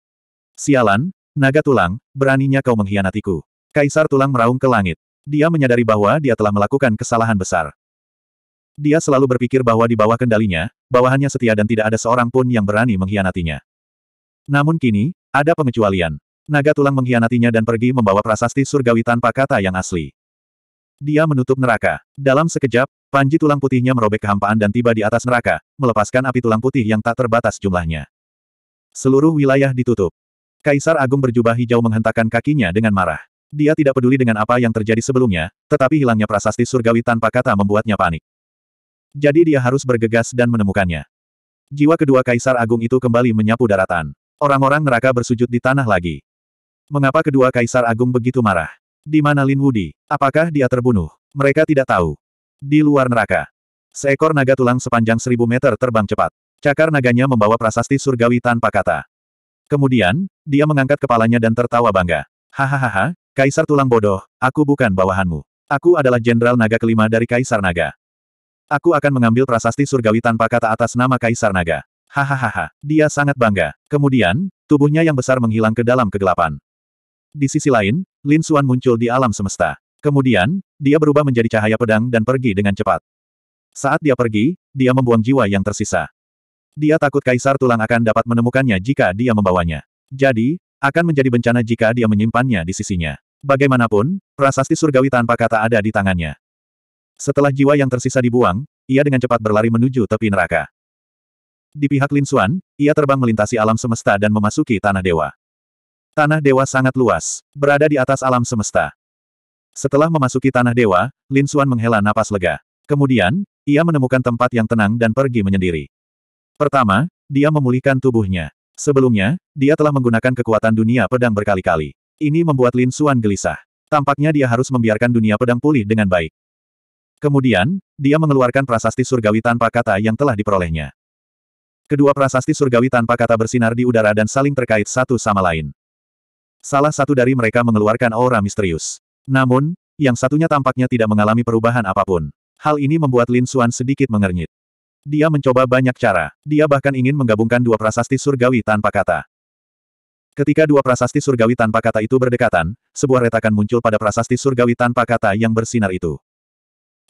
Sialan, Naga Tulang, beraninya kau mengkhianatiku. Kaisar Tulang meraung ke langit. Dia menyadari bahwa dia telah melakukan kesalahan besar. Dia selalu berpikir bahwa di bawah kendalinya, bawahannya setia dan tidak ada seorang pun yang berani mengkhianatinya. Namun kini, ada pengecualian. Naga tulang mengkhianatinya dan pergi membawa prasasti surgawi tanpa kata yang asli. Dia menutup neraka. Dalam sekejap, panji tulang putihnya merobek kehampaan dan tiba di atas neraka, melepaskan api tulang putih yang tak terbatas jumlahnya. Seluruh wilayah ditutup. Kaisar Agung berjubah hijau menghentakkan kakinya dengan marah. Dia tidak peduli dengan apa yang terjadi sebelumnya, tetapi hilangnya prasasti surgawi tanpa kata membuatnya panik. Jadi dia harus bergegas dan menemukannya. Jiwa kedua Kaisar Agung itu kembali menyapu daratan. Orang-orang neraka bersujud di tanah lagi. Mengapa kedua Kaisar Agung begitu marah? Di mana Lin Wudi? Apakah dia terbunuh? Mereka tidak tahu. Di luar neraka. Seekor naga tulang sepanjang seribu meter terbang cepat. Cakar naganya membawa prasasti surgawi tanpa kata. Kemudian, dia mengangkat kepalanya dan tertawa bangga. Hahaha, Kaisar Tulang Bodoh, aku bukan bawahanmu. Aku adalah Jenderal Naga kelima dari Kaisar Naga. Aku akan mengambil prasasti surgawi tanpa kata atas nama Kaisar Naga. Hahaha, dia sangat bangga. Kemudian, tubuhnya yang besar menghilang ke dalam kegelapan. Di sisi lain, Lin Suan muncul di alam semesta. Kemudian, dia berubah menjadi cahaya pedang dan pergi dengan cepat. Saat dia pergi, dia membuang jiwa yang tersisa. Dia takut Kaisar Tulang akan dapat menemukannya jika dia membawanya. Jadi, akan menjadi bencana jika dia menyimpannya di sisinya. Bagaimanapun, prasasti surgawi tanpa kata ada di tangannya. Setelah jiwa yang tersisa dibuang, ia dengan cepat berlari menuju tepi neraka. Di pihak Lin Xuan, ia terbang melintasi alam semesta dan memasuki Tanah Dewa. Tanah Dewa sangat luas, berada di atas alam semesta. Setelah memasuki Tanah Dewa, Lin Xuan menghela napas lega. Kemudian, ia menemukan tempat yang tenang dan pergi menyendiri. Pertama, dia memulihkan tubuhnya. Sebelumnya, dia telah menggunakan kekuatan dunia pedang berkali-kali. Ini membuat Lin Suan gelisah. Tampaknya dia harus membiarkan dunia pedang pulih dengan baik. Kemudian, dia mengeluarkan prasasti surgawi tanpa kata yang telah diperolehnya. Kedua prasasti surgawi tanpa kata bersinar di udara dan saling terkait satu sama lain. Salah satu dari mereka mengeluarkan aura misterius. Namun, yang satunya tampaknya tidak mengalami perubahan apapun. Hal ini membuat Lin Suan sedikit mengernyit. Dia mencoba banyak cara. Dia bahkan ingin menggabungkan dua prasasti surgawi tanpa kata. Ketika dua prasasti surgawi tanpa kata itu berdekatan, sebuah retakan muncul pada prasasti surgawi tanpa kata yang bersinar itu.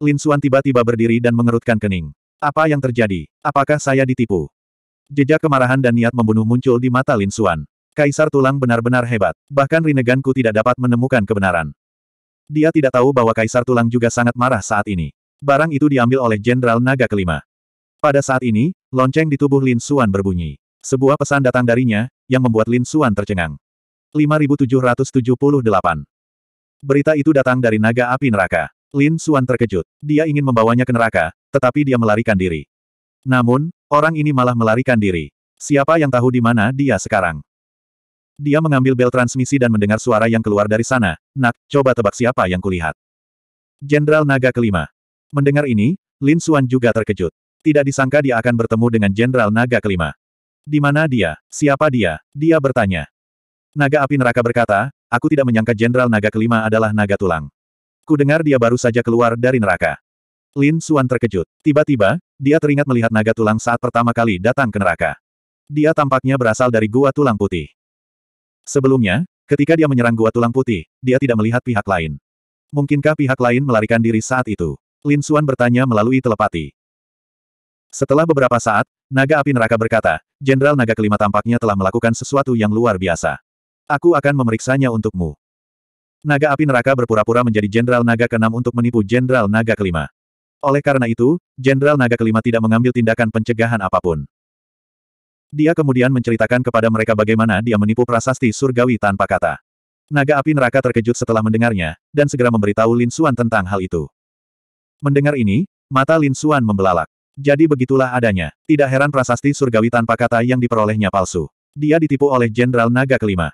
Lin Xuan tiba-tiba berdiri dan mengerutkan kening. Apa yang terjadi? Apakah saya ditipu? Jejak kemarahan dan niat membunuh muncul di mata Lin Xuan. Kaisar Tulang benar-benar hebat. Bahkan Rineganku tidak dapat menemukan kebenaran. Dia tidak tahu bahwa Kaisar Tulang juga sangat marah saat ini. Barang itu diambil oleh Jenderal Naga kelima. Pada saat ini, lonceng di tubuh Lin Suan berbunyi. Sebuah pesan datang darinya, yang membuat Lin Suan tercengang. 5778. Berita itu datang dari naga api neraka. Lin Suan terkejut. Dia ingin membawanya ke neraka, tetapi dia melarikan diri. Namun, orang ini malah melarikan diri. Siapa yang tahu di mana dia sekarang? Dia mengambil bel transmisi dan mendengar suara yang keluar dari sana. Nak, coba tebak siapa yang kulihat. Jenderal Naga kelima. Mendengar ini, Lin Suan juga terkejut. Tidak disangka dia akan bertemu dengan Jenderal Naga kelima. Di mana dia? Siapa dia? Dia bertanya. Naga api neraka berkata, aku tidak menyangka Jenderal Naga kelima adalah naga tulang. Ku dengar dia baru saja keluar dari neraka. Lin Suan terkejut. Tiba-tiba, dia teringat melihat naga tulang saat pertama kali datang ke neraka. Dia tampaknya berasal dari gua tulang putih. Sebelumnya, ketika dia menyerang gua tulang putih, dia tidak melihat pihak lain. Mungkinkah pihak lain melarikan diri saat itu? Lin Suan bertanya melalui telepati. Setelah beberapa saat, naga api neraka berkata, Jenderal naga kelima tampaknya telah melakukan sesuatu yang luar biasa. Aku akan memeriksanya untukmu. Naga api neraka berpura-pura menjadi Jenderal naga keenam untuk menipu Jenderal naga kelima. Oleh karena itu, Jenderal naga kelima tidak mengambil tindakan pencegahan apapun. Dia kemudian menceritakan kepada mereka bagaimana dia menipu prasasti surgawi tanpa kata. Naga api neraka terkejut setelah mendengarnya, dan segera memberitahu Lin Xuan tentang hal itu. Mendengar ini, mata Lin Xuan membelalak. Jadi begitulah adanya. Tidak heran prasasti surgawi tanpa kata yang diperolehnya palsu. Dia ditipu oleh Jenderal Naga kelima.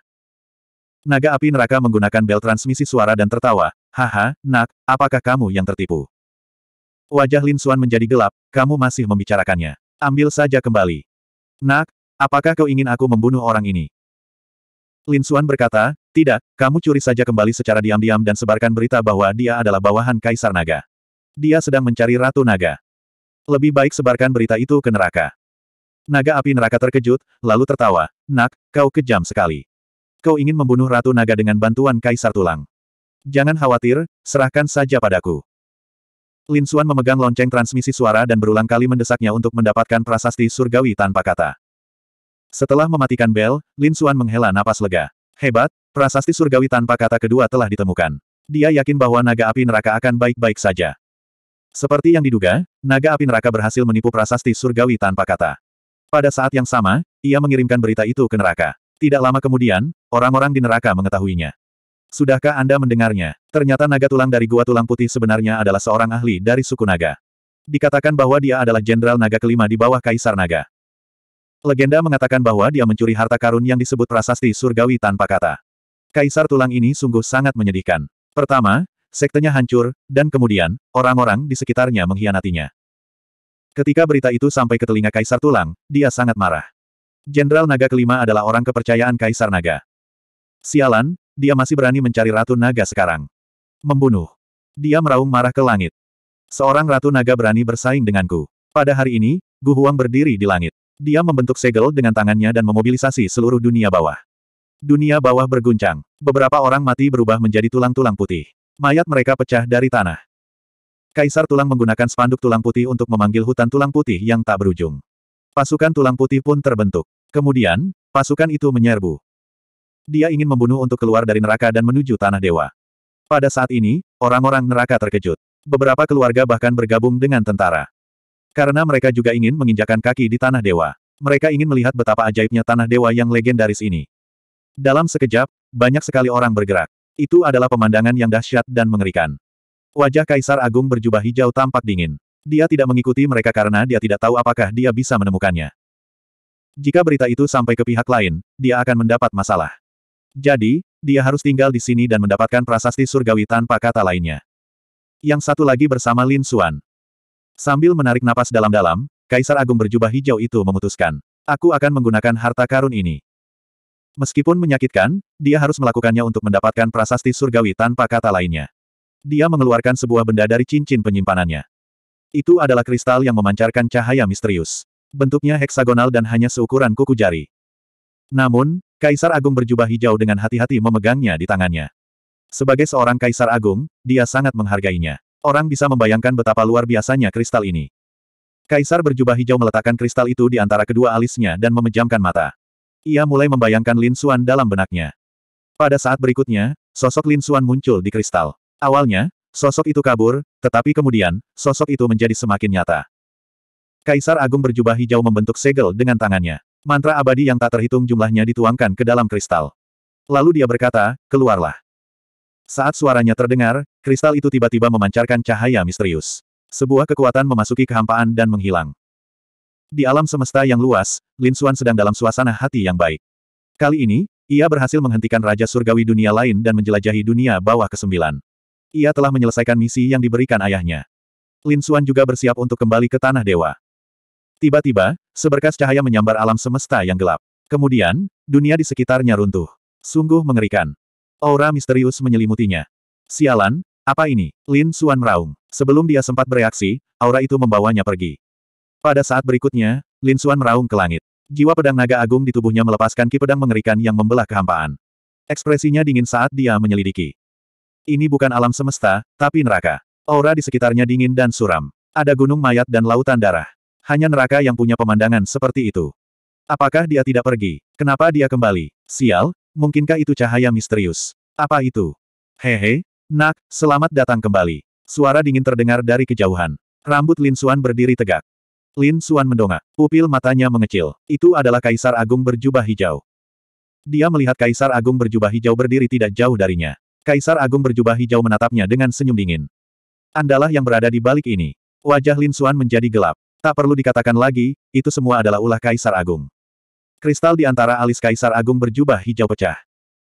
Naga api neraka menggunakan bel transmisi suara dan tertawa. Haha, nak, apakah kamu yang tertipu? Wajah Lin Xuan menjadi gelap, kamu masih membicarakannya. Ambil saja kembali. Nak, apakah kau ingin aku membunuh orang ini? Lin Xuan berkata, tidak, kamu curi saja kembali secara diam-diam dan sebarkan berita bahwa dia adalah bawahan Kaisar Naga. Dia sedang mencari Ratu Naga. Lebih baik sebarkan berita itu ke neraka. Naga api neraka terkejut, lalu tertawa. Nak, kau kejam sekali. Kau ingin membunuh Ratu Naga dengan bantuan Kaisar Tulang. Jangan khawatir, serahkan saja padaku. Lin Xuan memegang lonceng transmisi suara dan berulang kali mendesaknya untuk mendapatkan prasasti surgawi tanpa kata. Setelah mematikan bel, Lin Xuan menghela napas lega. Hebat, prasasti surgawi tanpa kata kedua telah ditemukan. Dia yakin bahwa naga api neraka akan baik-baik saja. Seperti yang diduga, naga api neraka berhasil menipu prasasti surgawi tanpa kata. Pada saat yang sama, ia mengirimkan berita itu ke neraka. Tidak lama kemudian, orang-orang di neraka mengetahuinya. Sudahkah Anda mendengarnya? Ternyata naga tulang dari Gua Tulang Putih sebenarnya adalah seorang ahli dari suku naga. Dikatakan bahwa dia adalah jenderal naga kelima di bawah Kaisar Naga. Legenda mengatakan bahwa dia mencuri harta karun yang disebut prasasti surgawi tanpa kata. Kaisar tulang ini sungguh sangat menyedihkan. Pertama, sektenya hancur, dan kemudian, orang-orang di sekitarnya mengkhianatinya. Ketika berita itu sampai ke telinga Kaisar Tulang, dia sangat marah. Jenderal Naga kelima adalah orang kepercayaan Kaisar Naga. Sialan, dia masih berani mencari Ratu Naga sekarang. Membunuh. Dia meraung marah ke langit. Seorang Ratu Naga berani bersaing denganku. Pada hari ini, Gu Huang berdiri di langit. Dia membentuk segel dengan tangannya dan memobilisasi seluruh dunia bawah. Dunia bawah berguncang. Beberapa orang mati berubah menjadi tulang-tulang putih. Mayat mereka pecah dari tanah. Kaisar Tulang menggunakan spanduk tulang putih untuk memanggil hutan tulang putih yang tak berujung. Pasukan tulang putih pun terbentuk. Kemudian, pasukan itu menyerbu. Dia ingin membunuh untuk keluar dari neraka dan menuju tanah dewa. Pada saat ini, orang-orang neraka terkejut. Beberapa keluarga bahkan bergabung dengan tentara. Karena mereka juga ingin menginjakan kaki di tanah dewa. Mereka ingin melihat betapa ajaibnya tanah dewa yang legendaris ini. Dalam sekejap, banyak sekali orang bergerak. Itu adalah pemandangan yang dahsyat dan mengerikan. Wajah Kaisar Agung berjubah hijau tampak dingin. Dia tidak mengikuti mereka karena dia tidak tahu apakah dia bisa menemukannya. Jika berita itu sampai ke pihak lain, dia akan mendapat masalah. Jadi, dia harus tinggal di sini dan mendapatkan prasasti surgawi tanpa kata lainnya. Yang satu lagi bersama Lin Xuan. Sambil menarik napas dalam-dalam, Kaisar Agung berjubah hijau itu memutuskan. Aku akan menggunakan harta karun ini. Meskipun menyakitkan, dia harus melakukannya untuk mendapatkan prasasti surgawi tanpa kata lainnya. Dia mengeluarkan sebuah benda dari cincin penyimpanannya. Itu adalah kristal yang memancarkan cahaya misterius. Bentuknya heksagonal dan hanya seukuran kuku jari. Namun, Kaisar Agung berjubah hijau dengan hati-hati memegangnya di tangannya. Sebagai seorang Kaisar Agung, dia sangat menghargainya. Orang bisa membayangkan betapa luar biasanya kristal ini. Kaisar berjubah hijau meletakkan kristal itu di antara kedua alisnya dan memejamkan mata. Ia mulai membayangkan Lin Xuan dalam benaknya. Pada saat berikutnya, sosok Lin Xuan muncul di kristal. Awalnya, sosok itu kabur, tetapi kemudian, sosok itu menjadi semakin nyata. Kaisar Agung berjubah hijau membentuk segel dengan tangannya. Mantra abadi yang tak terhitung jumlahnya dituangkan ke dalam kristal. Lalu dia berkata, keluarlah. Saat suaranya terdengar, kristal itu tiba-tiba memancarkan cahaya misterius. Sebuah kekuatan memasuki kehampaan dan menghilang. Di alam semesta yang luas, Lin Xuan sedang dalam suasana hati yang baik. Kali ini, ia berhasil menghentikan Raja Surgawi dunia lain dan menjelajahi dunia bawah kesembilan. Ia telah menyelesaikan misi yang diberikan ayahnya. Lin Xuan juga bersiap untuk kembali ke Tanah Dewa. Tiba-tiba, seberkas cahaya menyambar alam semesta yang gelap. Kemudian, dunia di sekitarnya runtuh. Sungguh mengerikan. Aura misterius menyelimutinya. Sialan, apa ini? Lin Xuan meraung. Sebelum dia sempat bereaksi, aura itu membawanya pergi. Pada saat berikutnya, Lin Xuan meraung ke langit. Jiwa pedang naga agung di tubuhnya melepaskan ki pedang mengerikan yang membelah kehampaan. Ekspresinya dingin saat dia menyelidiki. Ini bukan alam semesta, tapi neraka. Aura di sekitarnya dingin dan suram. Ada gunung mayat dan lautan darah. Hanya neraka yang punya pemandangan seperti itu. Apakah dia tidak pergi? Kenapa dia kembali? Sial, mungkinkah itu cahaya misterius? Apa itu? Hehe, nak, selamat datang kembali. Suara dingin terdengar dari kejauhan. Rambut Lin Xuan berdiri tegak. Lin Suan mendongak. Pupil matanya mengecil. Itu adalah Kaisar Agung berjubah hijau. Dia melihat Kaisar Agung berjubah hijau berdiri tidak jauh darinya. Kaisar Agung berjubah hijau menatapnya dengan senyum dingin. Andalah yang berada di balik ini. Wajah Lin Suan menjadi gelap. Tak perlu dikatakan lagi, itu semua adalah ulah Kaisar Agung. Kristal di antara alis Kaisar Agung berjubah hijau pecah.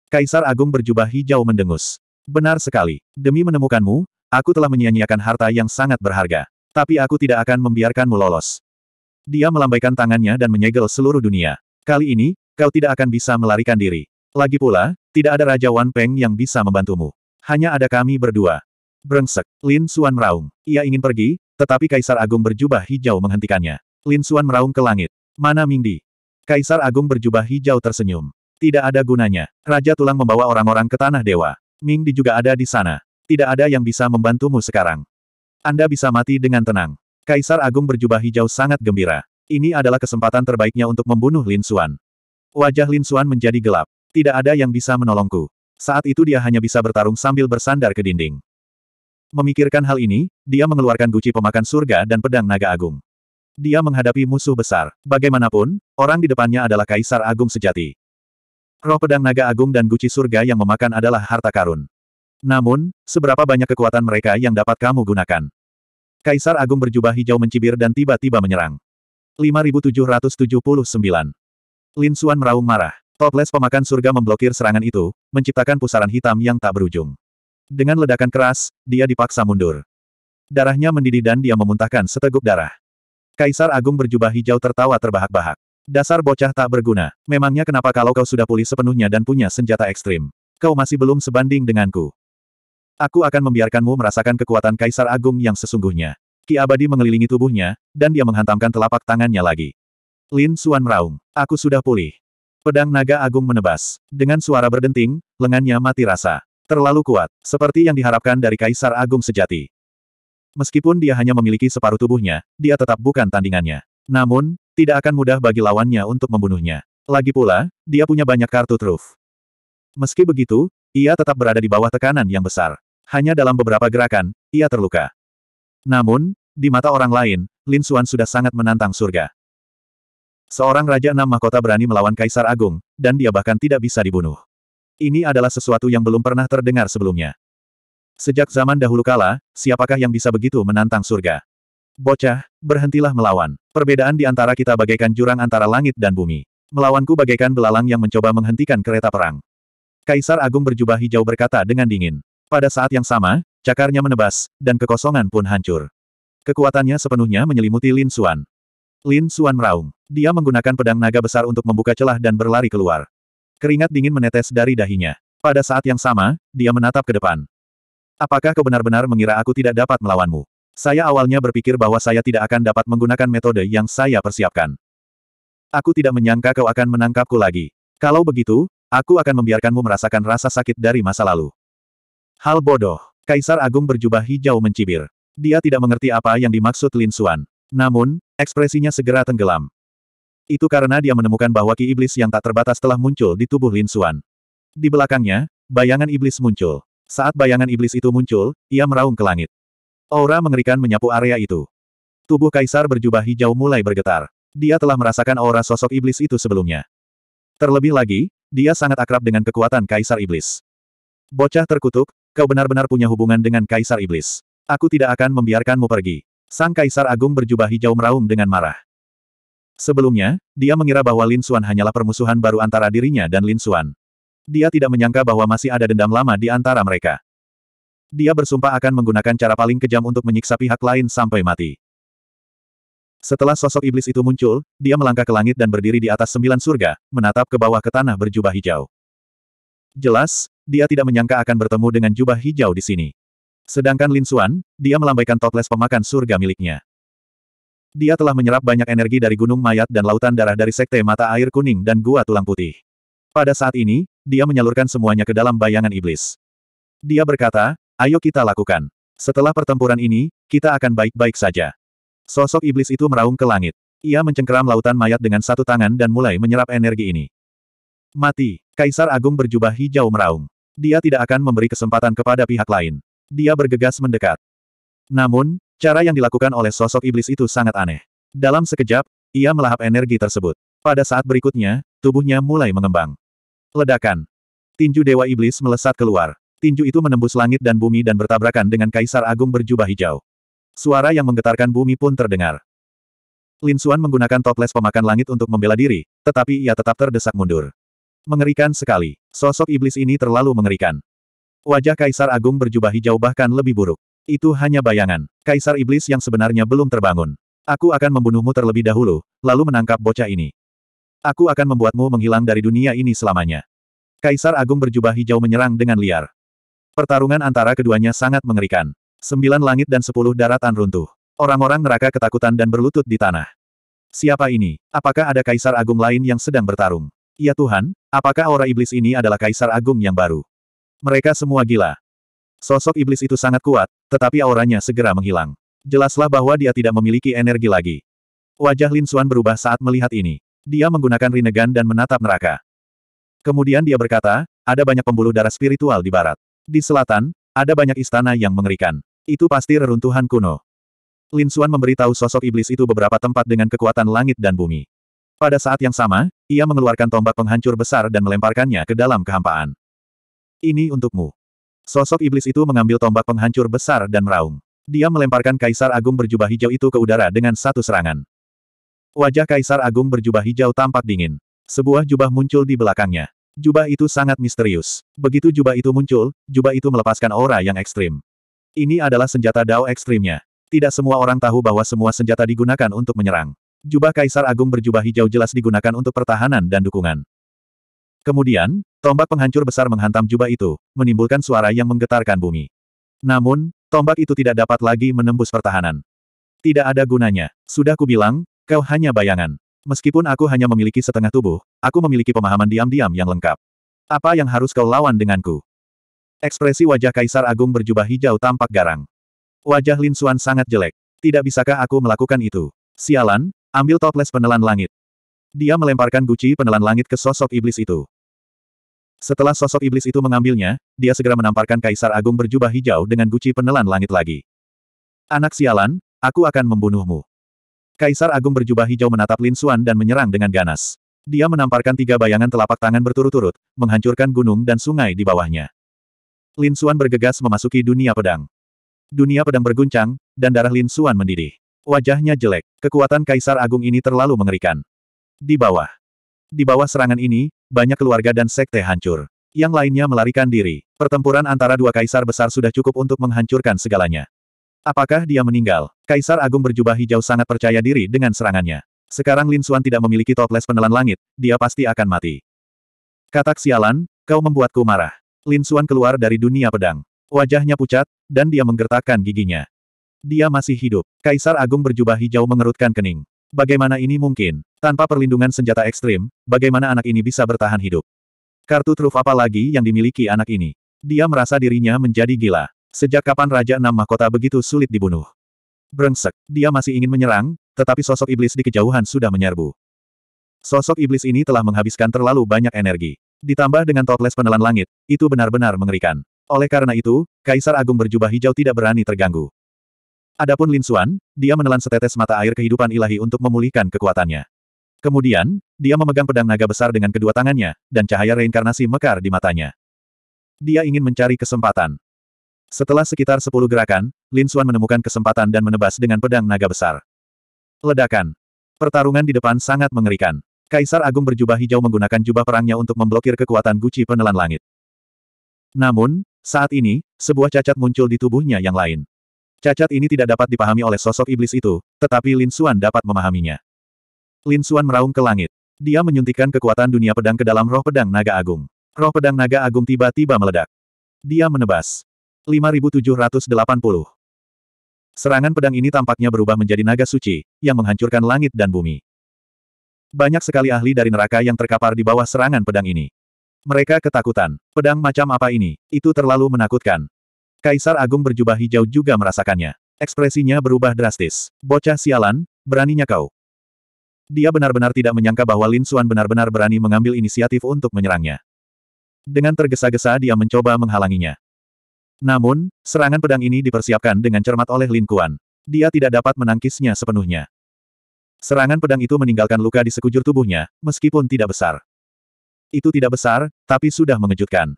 Kaisar Agung berjubah hijau mendengus. Benar sekali. Demi menemukanmu, aku telah menyia-nyiakan harta yang sangat berharga. Tapi aku tidak akan membiarkanmu lolos. Dia melambaikan tangannya dan menyegel seluruh dunia. Kali ini, kau tidak akan bisa melarikan diri. Lagi pula, tidak ada Raja Wan Peng yang bisa membantumu. Hanya ada kami berdua. Brengsek, Lin Suan meraung. Ia ingin pergi, tetapi Kaisar Agung berjubah hijau menghentikannya. Lin Suan meraung ke langit. Mana Mingdi? Kaisar Agung berjubah hijau tersenyum. Tidak ada gunanya. Raja Tulang membawa orang-orang ke Tanah Dewa. Mingdi juga ada di sana. Tidak ada yang bisa membantumu sekarang. Anda bisa mati dengan tenang. Kaisar Agung berjubah hijau sangat gembira. Ini adalah kesempatan terbaiknya untuk membunuh Lin Xuan. Wajah Lin Xuan menjadi gelap. Tidak ada yang bisa menolongku. Saat itu dia hanya bisa bertarung sambil bersandar ke dinding. Memikirkan hal ini, dia mengeluarkan guci pemakan surga dan pedang naga agung. Dia menghadapi musuh besar. Bagaimanapun, orang di depannya adalah kaisar agung sejati. Roh pedang naga agung dan guci surga yang memakan adalah harta karun. Namun, seberapa banyak kekuatan mereka yang dapat kamu gunakan? Kaisar Agung berjubah hijau mencibir dan tiba-tiba menyerang. 5779. Lin Suan meraung marah. Toples pemakan surga memblokir serangan itu, menciptakan pusaran hitam yang tak berujung. Dengan ledakan keras, dia dipaksa mundur. Darahnya mendidih dan dia memuntahkan seteguk darah. Kaisar Agung berjubah hijau tertawa terbahak-bahak. Dasar bocah tak berguna. Memangnya kenapa kalau kau sudah pulih sepenuhnya dan punya senjata ekstrim? Kau masih belum sebanding denganku. Aku akan membiarkanmu merasakan kekuatan Kaisar Agung yang sesungguhnya. Ki abadi mengelilingi tubuhnya, dan dia menghantamkan telapak tangannya lagi. Lin Suan meraung. Aku sudah pulih. Pedang naga agung menebas. Dengan suara berdenting, lengannya mati rasa. Terlalu kuat, seperti yang diharapkan dari Kaisar Agung sejati. Meskipun dia hanya memiliki separuh tubuhnya, dia tetap bukan tandingannya. Namun, tidak akan mudah bagi lawannya untuk membunuhnya. Lagi pula, dia punya banyak kartu truf. Meski begitu, ia tetap berada di bawah tekanan yang besar. Hanya dalam beberapa gerakan, ia terluka. Namun, di mata orang lain, Lin Xuan sudah sangat menantang surga. Seorang Raja Enam Mahkota berani melawan Kaisar Agung, dan dia bahkan tidak bisa dibunuh. Ini adalah sesuatu yang belum pernah terdengar sebelumnya. Sejak zaman dahulu kala, siapakah yang bisa begitu menantang surga? Bocah, berhentilah melawan. Perbedaan di antara kita bagaikan jurang antara langit dan bumi. Melawanku bagaikan belalang yang mencoba menghentikan kereta perang. Kaisar Agung berjubah hijau berkata dengan dingin. Pada saat yang sama, cakarnya menebas, dan kekosongan pun hancur. Kekuatannya sepenuhnya menyelimuti Lin Xuan. Lin Xuan meraung. Dia menggunakan pedang naga besar untuk membuka celah dan berlari keluar. Keringat dingin menetes dari dahinya. Pada saat yang sama, dia menatap ke depan. Apakah kau benar-benar mengira aku tidak dapat melawanmu? Saya awalnya berpikir bahwa saya tidak akan dapat menggunakan metode yang saya persiapkan. Aku tidak menyangka kau akan menangkapku lagi. Kalau begitu, Aku akan membiarkanmu merasakan rasa sakit dari masa lalu. Hal bodoh. Kaisar Agung berjubah hijau mencibir. Dia tidak mengerti apa yang dimaksud Lin Xuan. Namun, ekspresinya segera tenggelam. Itu karena dia menemukan bahwa ki iblis yang tak terbatas telah muncul di tubuh Lin Xuan. Di belakangnya, bayangan iblis muncul. Saat bayangan iblis itu muncul, ia meraung ke langit. Aura mengerikan menyapu area itu. Tubuh kaisar berjubah hijau mulai bergetar. Dia telah merasakan aura sosok iblis itu sebelumnya. Terlebih lagi, dia sangat akrab dengan kekuatan Kaisar Iblis. Bocah terkutuk, kau benar-benar punya hubungan dengan Kaisar Iblis. Aku tidak akan membiarkanmu pergi. Sang Kaisar Agung berjubah hijau meraung dengan marah. Sebelumnya, dia mengira bahwa Lin Xuan hanyalah permusuhan baru antara dirinya dan Lin Xuan. Dia tidak menyangka bahwa masih ada dendam lama di antara mereka. Dia bersumpah akan menggunakan cara paling kejam untuk menyiksa pihak lain sampai mati. Setelah sosok iblis itu muncul, dia melangkah ke langit dan berdiri di atas sembilan surga, menatap ke bawah ke tanah berjubah hijau. Jelas, dia tidak menyangka akan bertemu dengan jubah hijau di sini. Sedangkan Lin Xuan, dia melambaikan toples pemakan surga miliknya. Dia telah menyerap banyak energi dari gunung mayat dan lautan darah dari sekte mata air kuning dan gua tulang putih. Pada saat ini, dia menyalurkan semuanya ke dalam bayangan iblis. Dia berkata, ayo kita lakukan. Setelah pertempuran ini, kita akan baik-baik saja. Sosok iblis itu meraung ke langit. Ia mencengkeram lautan mayat dengan satu tangan dan mulai menyerap energi ini. Mati. Kaisar Agung berjubah hijau meraung. Dia tidak akan memberi kesempatan kepada pihak lain. Dia bergegas mendekat. Namun, cara yang dilakukan oleh sosok iblis itu sangat aneh. Dalam sekejap, ia melahap energi tersebut. Pada saat berikutnya, tubuhnya mulai mengembang. Ledakan. Tinju Dewa Iblis melesat keluar. Tinju itu menembus langit dan bumi dan bertabrakan dengan Kaisar Agung berjubah hijau. Suara yang menggetarkan bumi pun terdengar. Lin Xuan menggunakan toples pemakan langit untuk membela diri, tetapi ia tetap terdesak mundur. Mengerikan sekali. Sosok iblis ini terlalu mengerikan. Wajah Kaisar Agung berjubah hijau bahkan lebih buruk. Itu hanya bayangan. Kaisar Iblis yang sebenarnya belum terbangun. Aku akan membunuhmu terlebih dahulu, lalu menangkap bocah ini. Aku akan membuatmu menghilang dari dunia ini selamanya. Kaisar Agung berjubah hijau menyerang dengan liar. Pertarungan antara keduanya sangat mengerikan. Sembilan langit dan sepuluh daratan runtuh. Orang-orang neraka ketakutan dan berlutut di tanah. Siapa ini? Apakah ada kaisar agung lain yang sedang bertarung? Ya Tuhan, apakah aura iblis ini adalah kaisar agung yang baru? Mereka semua gila. Sosok iblis itu sangat kuat, tetapi auranya segera menghilang. Jelaslah bahwa dia tidak memiliki energi lagi. Wajah Lin Xuan berubah saat melihat ini. Dia menggunakan Rinnegan dan menatap neraka. Kemudian dia berkata, ada banyak pembuluh darah spiritual di barat. Di selatan, ada banyak istana yang mengerikan. Itu pasti reruntuhan kuno. Lin Xuan memberitahu sosok iblis itu beberapa tempat dengan kekuatan langit dan bumi. Pada saat yang sama, ia mengeluarkan tombak penghancur besar dan melemparkannya ke dalam kehampaan. Ini untukmu. Sosok iblis itu mengambil tombak penghancur besar dan meraung. Dia melemparkan Kaisar Agung berjubah hijau itu ke udara dengan satu serangan. Wajah Kaisar Agung berjubah hijau tampak dingin. Sebuah jubah muncul di belakangnya. Jubah itu sangat misterius. Begitu jubah itu muncul, jubah itu melepaskan aura yang ekstrim. Ini adalah senjata Dao ekstrimnya. Tidak semua orang tahu bahwa semua senjata digunakan untuk menyerang. Jubah Kaisar Agung berjubah hijau jelas digunakan untuk pertahanan dan dukungan. Kemudian, tombak penghancur besar menghantam jubah itu, menimbulkan suara yang menggetarkan bumi. Namun, tombak itu tidak dapat lagi menembus pertahanan. Tidak ada gunanya. Sudah kubilang, kau hanya bayangan. Meskipun aku hanya memiliki setengah tubuh, aku memiliki pemahaman diam-diam yang lengkap. Apa yang harus kau lawan denganku? Ekspresi wajah Kaisar Agung berjubah hijau tampak garang. Wajah Lin Xuan sangat jelek. Tidak bisakah aku melakukan itu? Sialan, ambil toples penelan langit. Dia melemparkan guci penelan langit ke sosok iblis itu. Setelah sosok iblis itu mengambilnya, dia segera menamparkan Kaisar Agung berjubah hijau dengan guci penelan langit lagi. Anak sialan, aku akan membunuhmu. Kaisar Agung berjubah hijau menatap Lin Xuan dan menyerang dengan ganas. Dia menamparkan tiga bayangan telapak tangan berturut-turut, menghancurkan gunung dan sungai di bawahnya. Lin Suan bergegas memasuki dunia pedang. Dunia pedang berguncang, dan darah Lin Suan mendidih. Wajahnya jelek. Kekuatan Kaisar Agung ini terlalu mengerikan. Di bawah. Di bawah serangan ini, banyak keluarga dan sekte hancur. Yang lainnya melarikan diri. Pertempuran antara dua kaisar besar sudah cukup untuk menghancurkan segalanya. Apakah dia meninggal? Kaisar Agung berjubah hijau sangat percaya diri dengan serangannya. Sekarang Lin Suan tidak memiliki toples penelan langit, dia pasti akan mati. Katak sialan, kau membuatku marah. Lin Suan keluar dari dunia pedang. Wajahnya pucat, dan dia menggertakkan giginya. Dia masih hidup. Kaisar Agung berjubah hijau mengerutkan kening. Bagaimana ini mungkin? Tanpa perlindungan senjata ekstrim, bagaimana anak ini bisa bertahan hidup? Kartu truf apa lagi yang dimiliki anak ini? Dia merasa dirinya menjadi gila. Sejak kapan Raja Enam Mahkota begitu sulit dibunuh? Brengsek, dia masih ingin menyerang, tetapi sosok iblis di kejauhan sudah menyerbu. Sosok iblis ini telah menghabiskan terlalu banyak energi. Ditambah dengan toples penelan langit, itu benar-benar mengerikan. Oleh karena itu, Kaisar Agung berjubah hijau tidak berani terganggu. Adapun Lin Xuan, dia menelan setetes mata air kehidupan ilahi untuk memulihkan kekuatannya. Kemudian, dia memegang pedang naga besar dengan kedua tangannya, dan cahaya reinkarnasi mekar di matanya. Dia ingin mencari kesempatan. Setelah sekitar sepuluh gerakan, Lin Xuan menemukan kesempatan dan menebas dengan pedang naga besar. Ledakan. Pertarungan di depan sangat mengerikan. Kaisar Agung berjubah hijau menggunakan jubah perangnya untuk memblokir kekuatan guci penelan langit. Namun, saat ini, sebuah cacat muncul di tubuhnya yang lain. Cacat ini tidak dapat dipahami oleh sosok iblis itu, tetapi Lin Xuan dapat memahaminya. Lin Xuan meraung ke langit. Dia menyuntikkan kekuatan dunia pedang ke dalam roh pedang naga agung. Roh pedang naga agung tiba-tiba meledak. Dia menebas. 5780. Serangan pedang ini tampaknya berubah menjadi naga suci, yang menghancurkan langit dan bumi. Banyak sekali ahli dari neraka yang terkapar di bawah serangan pedang ini. Mereka ketakutan. Pedang macam apa ini? Itu terlalu menakutkan. Kaisar Agung berjubah hijau juga merasakannya. Ekspresinya berubah drastis. Bocah sialan, beraninya kau. Dia benar-benar tidak menyangka bahwa Lin Xuan benar-benar berani mengambil inisiatif untuk menyerangnya. Dengan tergesa-gesa dia mencoba menghalanginya. Namun, serangan pedang ini dipersiapkan dengan cermat oleh Lin Kuan. Dia tidak dapat menangkisnya sepenuhnya. Serangan pedang itu meninggalkan luka di sekujur tubuhnya, meskipun tidak besar. Itu tidak besar, tapi sudah mengejutkan.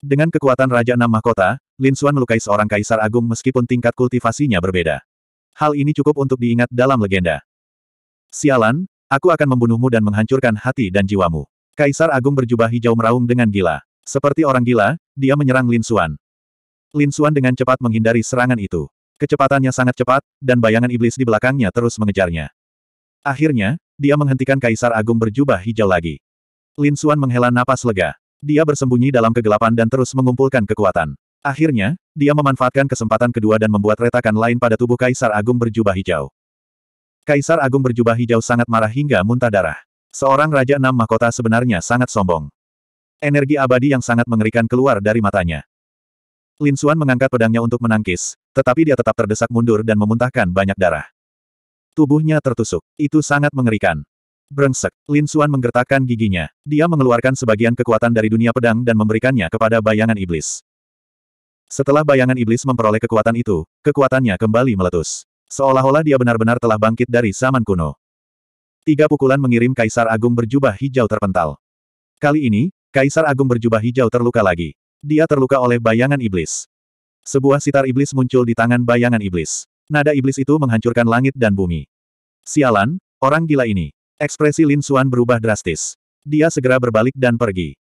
Dengan kekuatan Raja Enam Mahkota, Lin Xuan melukai seorang kaisar agung meskipun tingkat kultivasinya berbeda. Hal ini cukup untuk diingat dalam legenda. Sialan, aku akan membunuhmu dan menghancurkan hati dan jiwamu. Kaisar Agung berjubah hijau meraung dengan gila. Seperti orang gila, dia menyerang Lin Xuan. Lin Xuan dengan cepat menghindari serangan itu. Kecepatannya sangat cepat, dan bayangan iblis di belakangnya terus mengejarnya. Akhirnya, dia menghentikan Kaisar Agung berjubah hijau lagi. Lin Xuan menghela napas lega. Dia bersembunyi dalam kegelapan dan terus mengumpulkan kekuatan. Akhirnya, dia memanfaatkan kesempatan kedua dan membuat retakan lain pada tubuh Kaisar Agung berjubah hijau. Kaisar Agung berjubah hijau sangat marah hingga muntah darah. Seorang Raja Enam Mahkota sebenarnya sangat sombong. Energi abadi yang sangat mengerikan keluar dari matanya. Lin Xuan mengangkat pedangnya untuk menangkis, tetapi dia tetap terdesak mundur dan memuntahkan banyak darah. Tubuhnya tertusuk. Itu sangat mengerikan. Brengsek, Lin Xuan menggertakkan giginya. Dia mengeluarkan sebagian kekuatan dari dunia pedang dan memberikannya kepada bayangan iblis. Setelah bayangan iblis memperoleh kekuatan itu, kekuatannya kembali meletus. Seolah-olah dia benar-benar telah bangkit dari zaman kuno. Tiga pukulan mengirim Kaisar Agung berjubah hijau terpental. Kali ini, Kaisar Agung berjubah hijau terluka lagi. Dia terluka oleh bayangan iblis. Sebuah sitar iblis muncul di tangan bayangan iblis. Nada iblis itu menghancurkan langit dan bumi. Sialan, orang gila ini. Ekspresi Lin Suan berubah drastis. Dia segera berbalik dan pergi.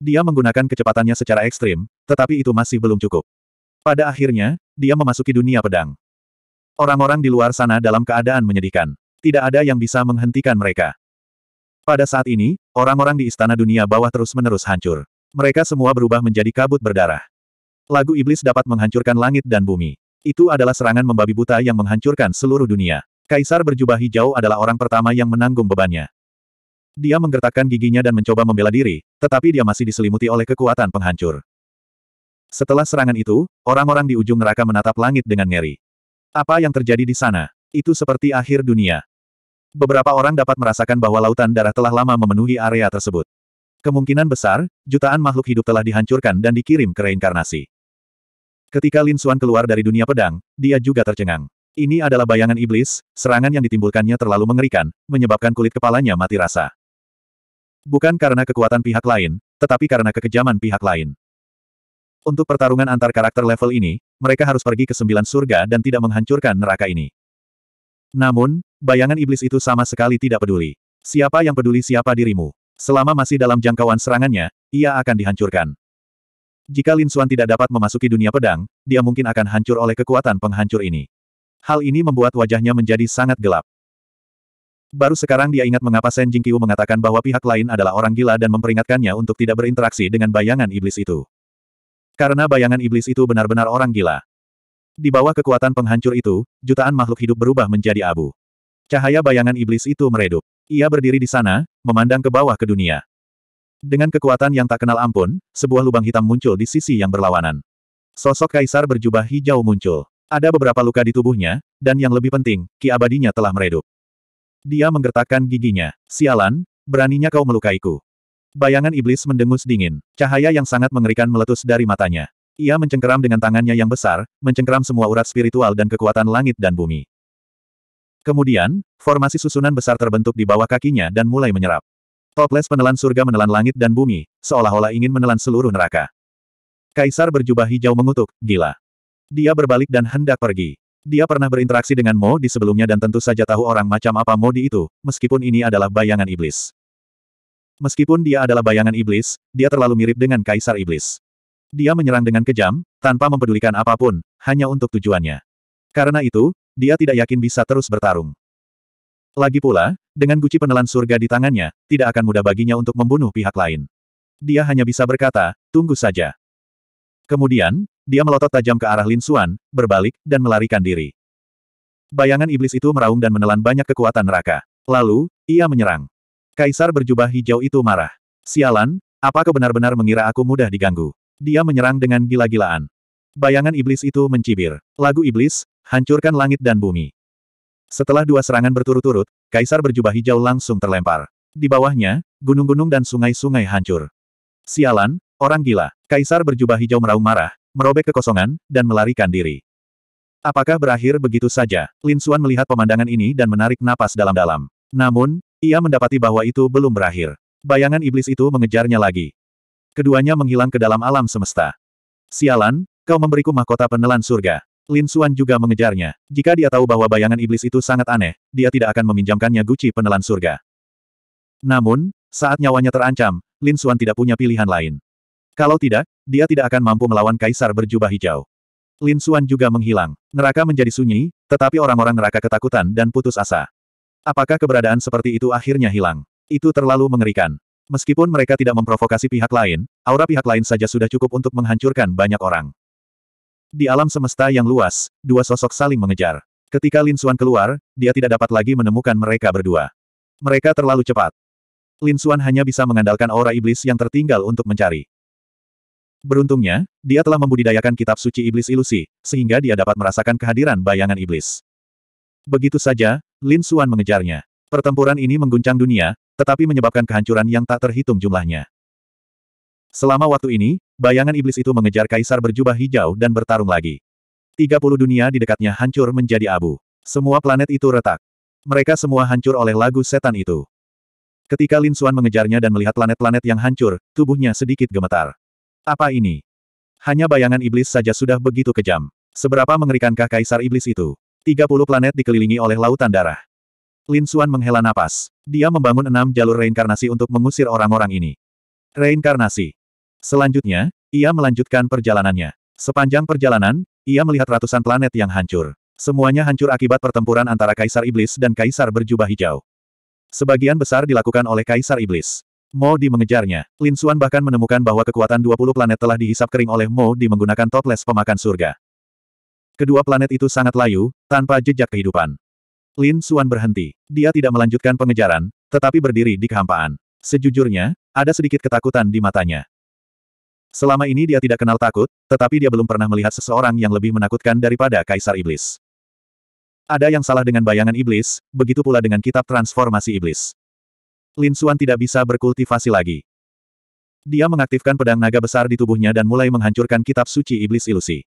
Dia menggunakan kecepatannya secara ekstrim, tetapi itu masih belum cukup. Pada akhirnya, dia memasuki dunia pedang. Orang-orang di luar sana dalam keadaan menyedihkan. Tidak ada yang bisa menghentikan mereka. Pada saat ini, orang-orang di istana dunia bawah terus-menerus hancur. Mereka semua berubah menjadi kabut berdarah. Lagu iblis dapat menghancurkan langit dan bumi. Itu adalah serangan membabi buta yang menghancurkan seluruh dunia. Kaisar berjubah hijau adalah orang pertama yang menanggung bebannya. Dia menggertakkan giginya dan mencoba membela diri, tetapi dia masih diselimuti oleh kekuatan penghancur. Setelah serangan itu, orang-orang di ujung neraka menatap langit dengan ngeri. Apa yang terjadi di sana? Itu seperti akhir dunia. Beberapa orang dapat merasakan bahwa lautan darah telah lama memenuhi area tersebut. Kemungkinan besar, jutaan makhluk hidup telah dihancurkan dan dikirim ke reinkarnasi. Ketika Lin Xuan keluar dari dunia pedang, dia juga tercengang. Ini adalah bayangan iblis, serangan yang ditimbulkannya terlalu mengerikan, menyebabkan kulit kepalanya mati rasa. Bukan karena kekuatan pihak lain, tetapi karena kekejaman pihak lain. Untuk pertarungan antar karakter level ini, mereka harus pergi ke sembilan surga dan tidak menghancurkan neraka ini. Namun, bayangan iblis itu sama sekali tidak peduli. Siapa yang peduli siapa dirimu? Selama masih dalam jangkauan serangannya, ia akan dihancurkan. Jika Lin Xuan tidak dapat memasuki dunia pedang, dia mungkin akan hancur oleh kekuatan penghancur ini. Hal ini membuat wajahnya menjadi sangat gelap. Baru sekarang dia ingat mengapa Shen Jingqiu mengatakan bahwa pihak lain adalah orang gila dan memperingatkannya untuk tidak berinteraksi dengan bayangan iblis itu. Karena bayangan iblis itu benar-benar orang gila. Di bawah kekuatan penghancur itu, jutaan makhluk hidup berubah menjadi abu. Cahaya bayangan iblis itu meredup. Ia berdiri di sana, memandang ke bawah ke dunia. Dengan kekuatan yang tak kenal ampun, sebuah lubang hitam muncul di sisi yang berlawanan. Sosok kaisar berjubah hijau muncul. Ada beberapa luka di tubuhnya, dan yang lebih penting, ki abadinya telah meredup. Dia menggertakkan giginya. Sialan, beraninya kau melukaiku. Bayangan iblis mendengus dingin. Cahaya yang sangat mengerikan meletus dari matanya. Ia mencengkeram dengan tangannya yang besar, mencengkeram semua urat spiritual dan kekuatan langit dan bumi. Kemudian, formasi susunan besar terbentuk di bawah kakinya dan mulai menyerap. Toples penelan surga menelan langit dan bumi, seolah-olah ingin menelan seluruh neraka. Kaisar berjubah hijau mengutuk, gila. Dia berbalik dan hendak pergi. Dia pernah berinteraksi dengan Mo di sebelumnya dan tentu saja tahu orang macam apa Mo di itu, meskipun ini adalah bayangan iblis. Meskipun dia adalah bayangan iblis, dia terlalu mirip dengan Kaisar Iblis. Dia menyerang dengan kejam, tanpa mempedulikan apapun, hanya untuk tujuannya. Karena itu, dia tidak yakin bisa terus bertarung. Lagi pula, dengan guci penelan surga di tangannya, tidak akan mudah baginya untuk membunuh pihak lain. Dia hanya bisa berkata, tunggu saja. Kemudian, dia melotot tajam ke arah Lin Xuan, berbalik, dan melarikan diri. Bayangan iblis itu meraung dan menelan banyak kekuatan neraka. Lalu, ia menyerang. Kaisar berjubah hijau itu marah. Sialan, apa kau benar-benar mengira aku mudah diganggu? Dia menyerang dengan gila-gilaan. Bayangan iblis itu mencibir. Lagu iblis, Hancurkan langit dan bumi. Setelah dua serangan berturut-turut, Kaisar berjubah hijau langsung terlempar. Di bawahnya, gunung-gunung dan sungai-sungai hancur. Sialan, orang gila. Kaisar berjubah hijau meraung marah, merobek kekosongan, dan melarikan diri. Apakah berakhir begitu saja? Lin Xuan melihat pemandangan ini dan menarik napas dalam-dalam. Namun, ia mendapati bahwa itu belum berakhir. Bayangan iblis itu mengejarnya lagi. Keduanya menghilang ke dalam alam semesta. Sialan, kau memberiku mahkota penelan surga. Lin Suan juga mengejarnya. Jika dia tahu bahwa bayangan iblis itu sangat aneh, dia tidak akan meminjamkannya Guci penelan surga. Namun, saat nyawanya terancam, Lin Suan tidak punya pilihan lain. Kalau tidak, dia tidak akan mampu melawan kaisar berjubah hijau. Lin Suan juga menghilang. Neraka menjadi sunyi, tetapi orang-orang neraka ketakutan dan putus asa. Apakah keberadaan seperti itu akhirnya hilang? Itu terlalu mengerikan. Meskipun mereka tidak memprovokasi pihak lain, aura pihak lain saja sudah cukup untuk menghancurkan banyak orang. Di alam semesta yang luas, dua sosok saling mengejar. Ketika Lin Xuan keluar, dia tidak dapat lagi menemukan mereka berdua. Mereka terlalu cepat. Lin Xuan hanya bisa mengandalkan aura iblis yang tertinggal untuk mencari. Beruntungnya, dia telah membudidayakan kitab suci iblis ilusi, sehingga dia dapat merasakan kehadiran bayangan iblis. Begitu saja, Lin Xuan mengejarnya. Pertempuran ini mengguncang dunia, tetapi menyebabkan kehancuran yang tak terhitung jumlahnya. Selama waktu ini, bayangan iblis itu mengejar kaisar berjubah hijau dan bertarung lagi. 30 dunia di dekatnya hancur menjadi abu. Semua planet itu retak. Mereka semua hancur oleh lagu setan itu. Ketika Lin Xuan mengejarnya dan melihat planet-planet yang hancur, tubuhnya sedikit gemetar. Apa ini? Hanya bayangan iblis saja sudah begitu kejam. Seberapa mengerikankah kaisar iblis itu? 30 planet dikelilingi oleh lautan darah. Lin Xuan menghela napas. Dia membangun enam jalur reinkarnasi untuk mengusir orang-orang ini. Reinkarnasi. Selanjutnya, ia melanjutkan perjalanannya. Sepanjang perjalanan, ia melihat ratusan planet yang hancur. Semuanya hancur akibat pertempuran antara Kaisar Iblis dan Kaisar Berjubah Hijau. Sebagian besar dilakukan oleh Kaisar Iblis. Mo Di mengejarnya. Lin Xuan bahkan menemukan bahwa kekuatan 20 planet telah dihisap kering oleh Mo Di menggunakan toples pemakan surga. Kedua planet itu sangat layu, tanpa jejak kehidupan. Lin Xuan berhenti. Dia tidak melanjutkan pengejaran, tetapi berdiri di kehampaan. Sejujurnya, ada sedikit ketakutan di matanya. Selama ini dia tidak kenal takut, tetapi dia belum pernah melihat seseorang yang lebih menakutkan daripada Kaisar Iblis. Ada yang salah dengan bayangan iblis, begitu pula dengan kitab transformasi iblis. Lin Suan tidak bisa berkultivasi lagi. Dia mengaktifkan pedang naga besar di tubuhnya dan mulai menghancurkan kitab suci iblis ilusi.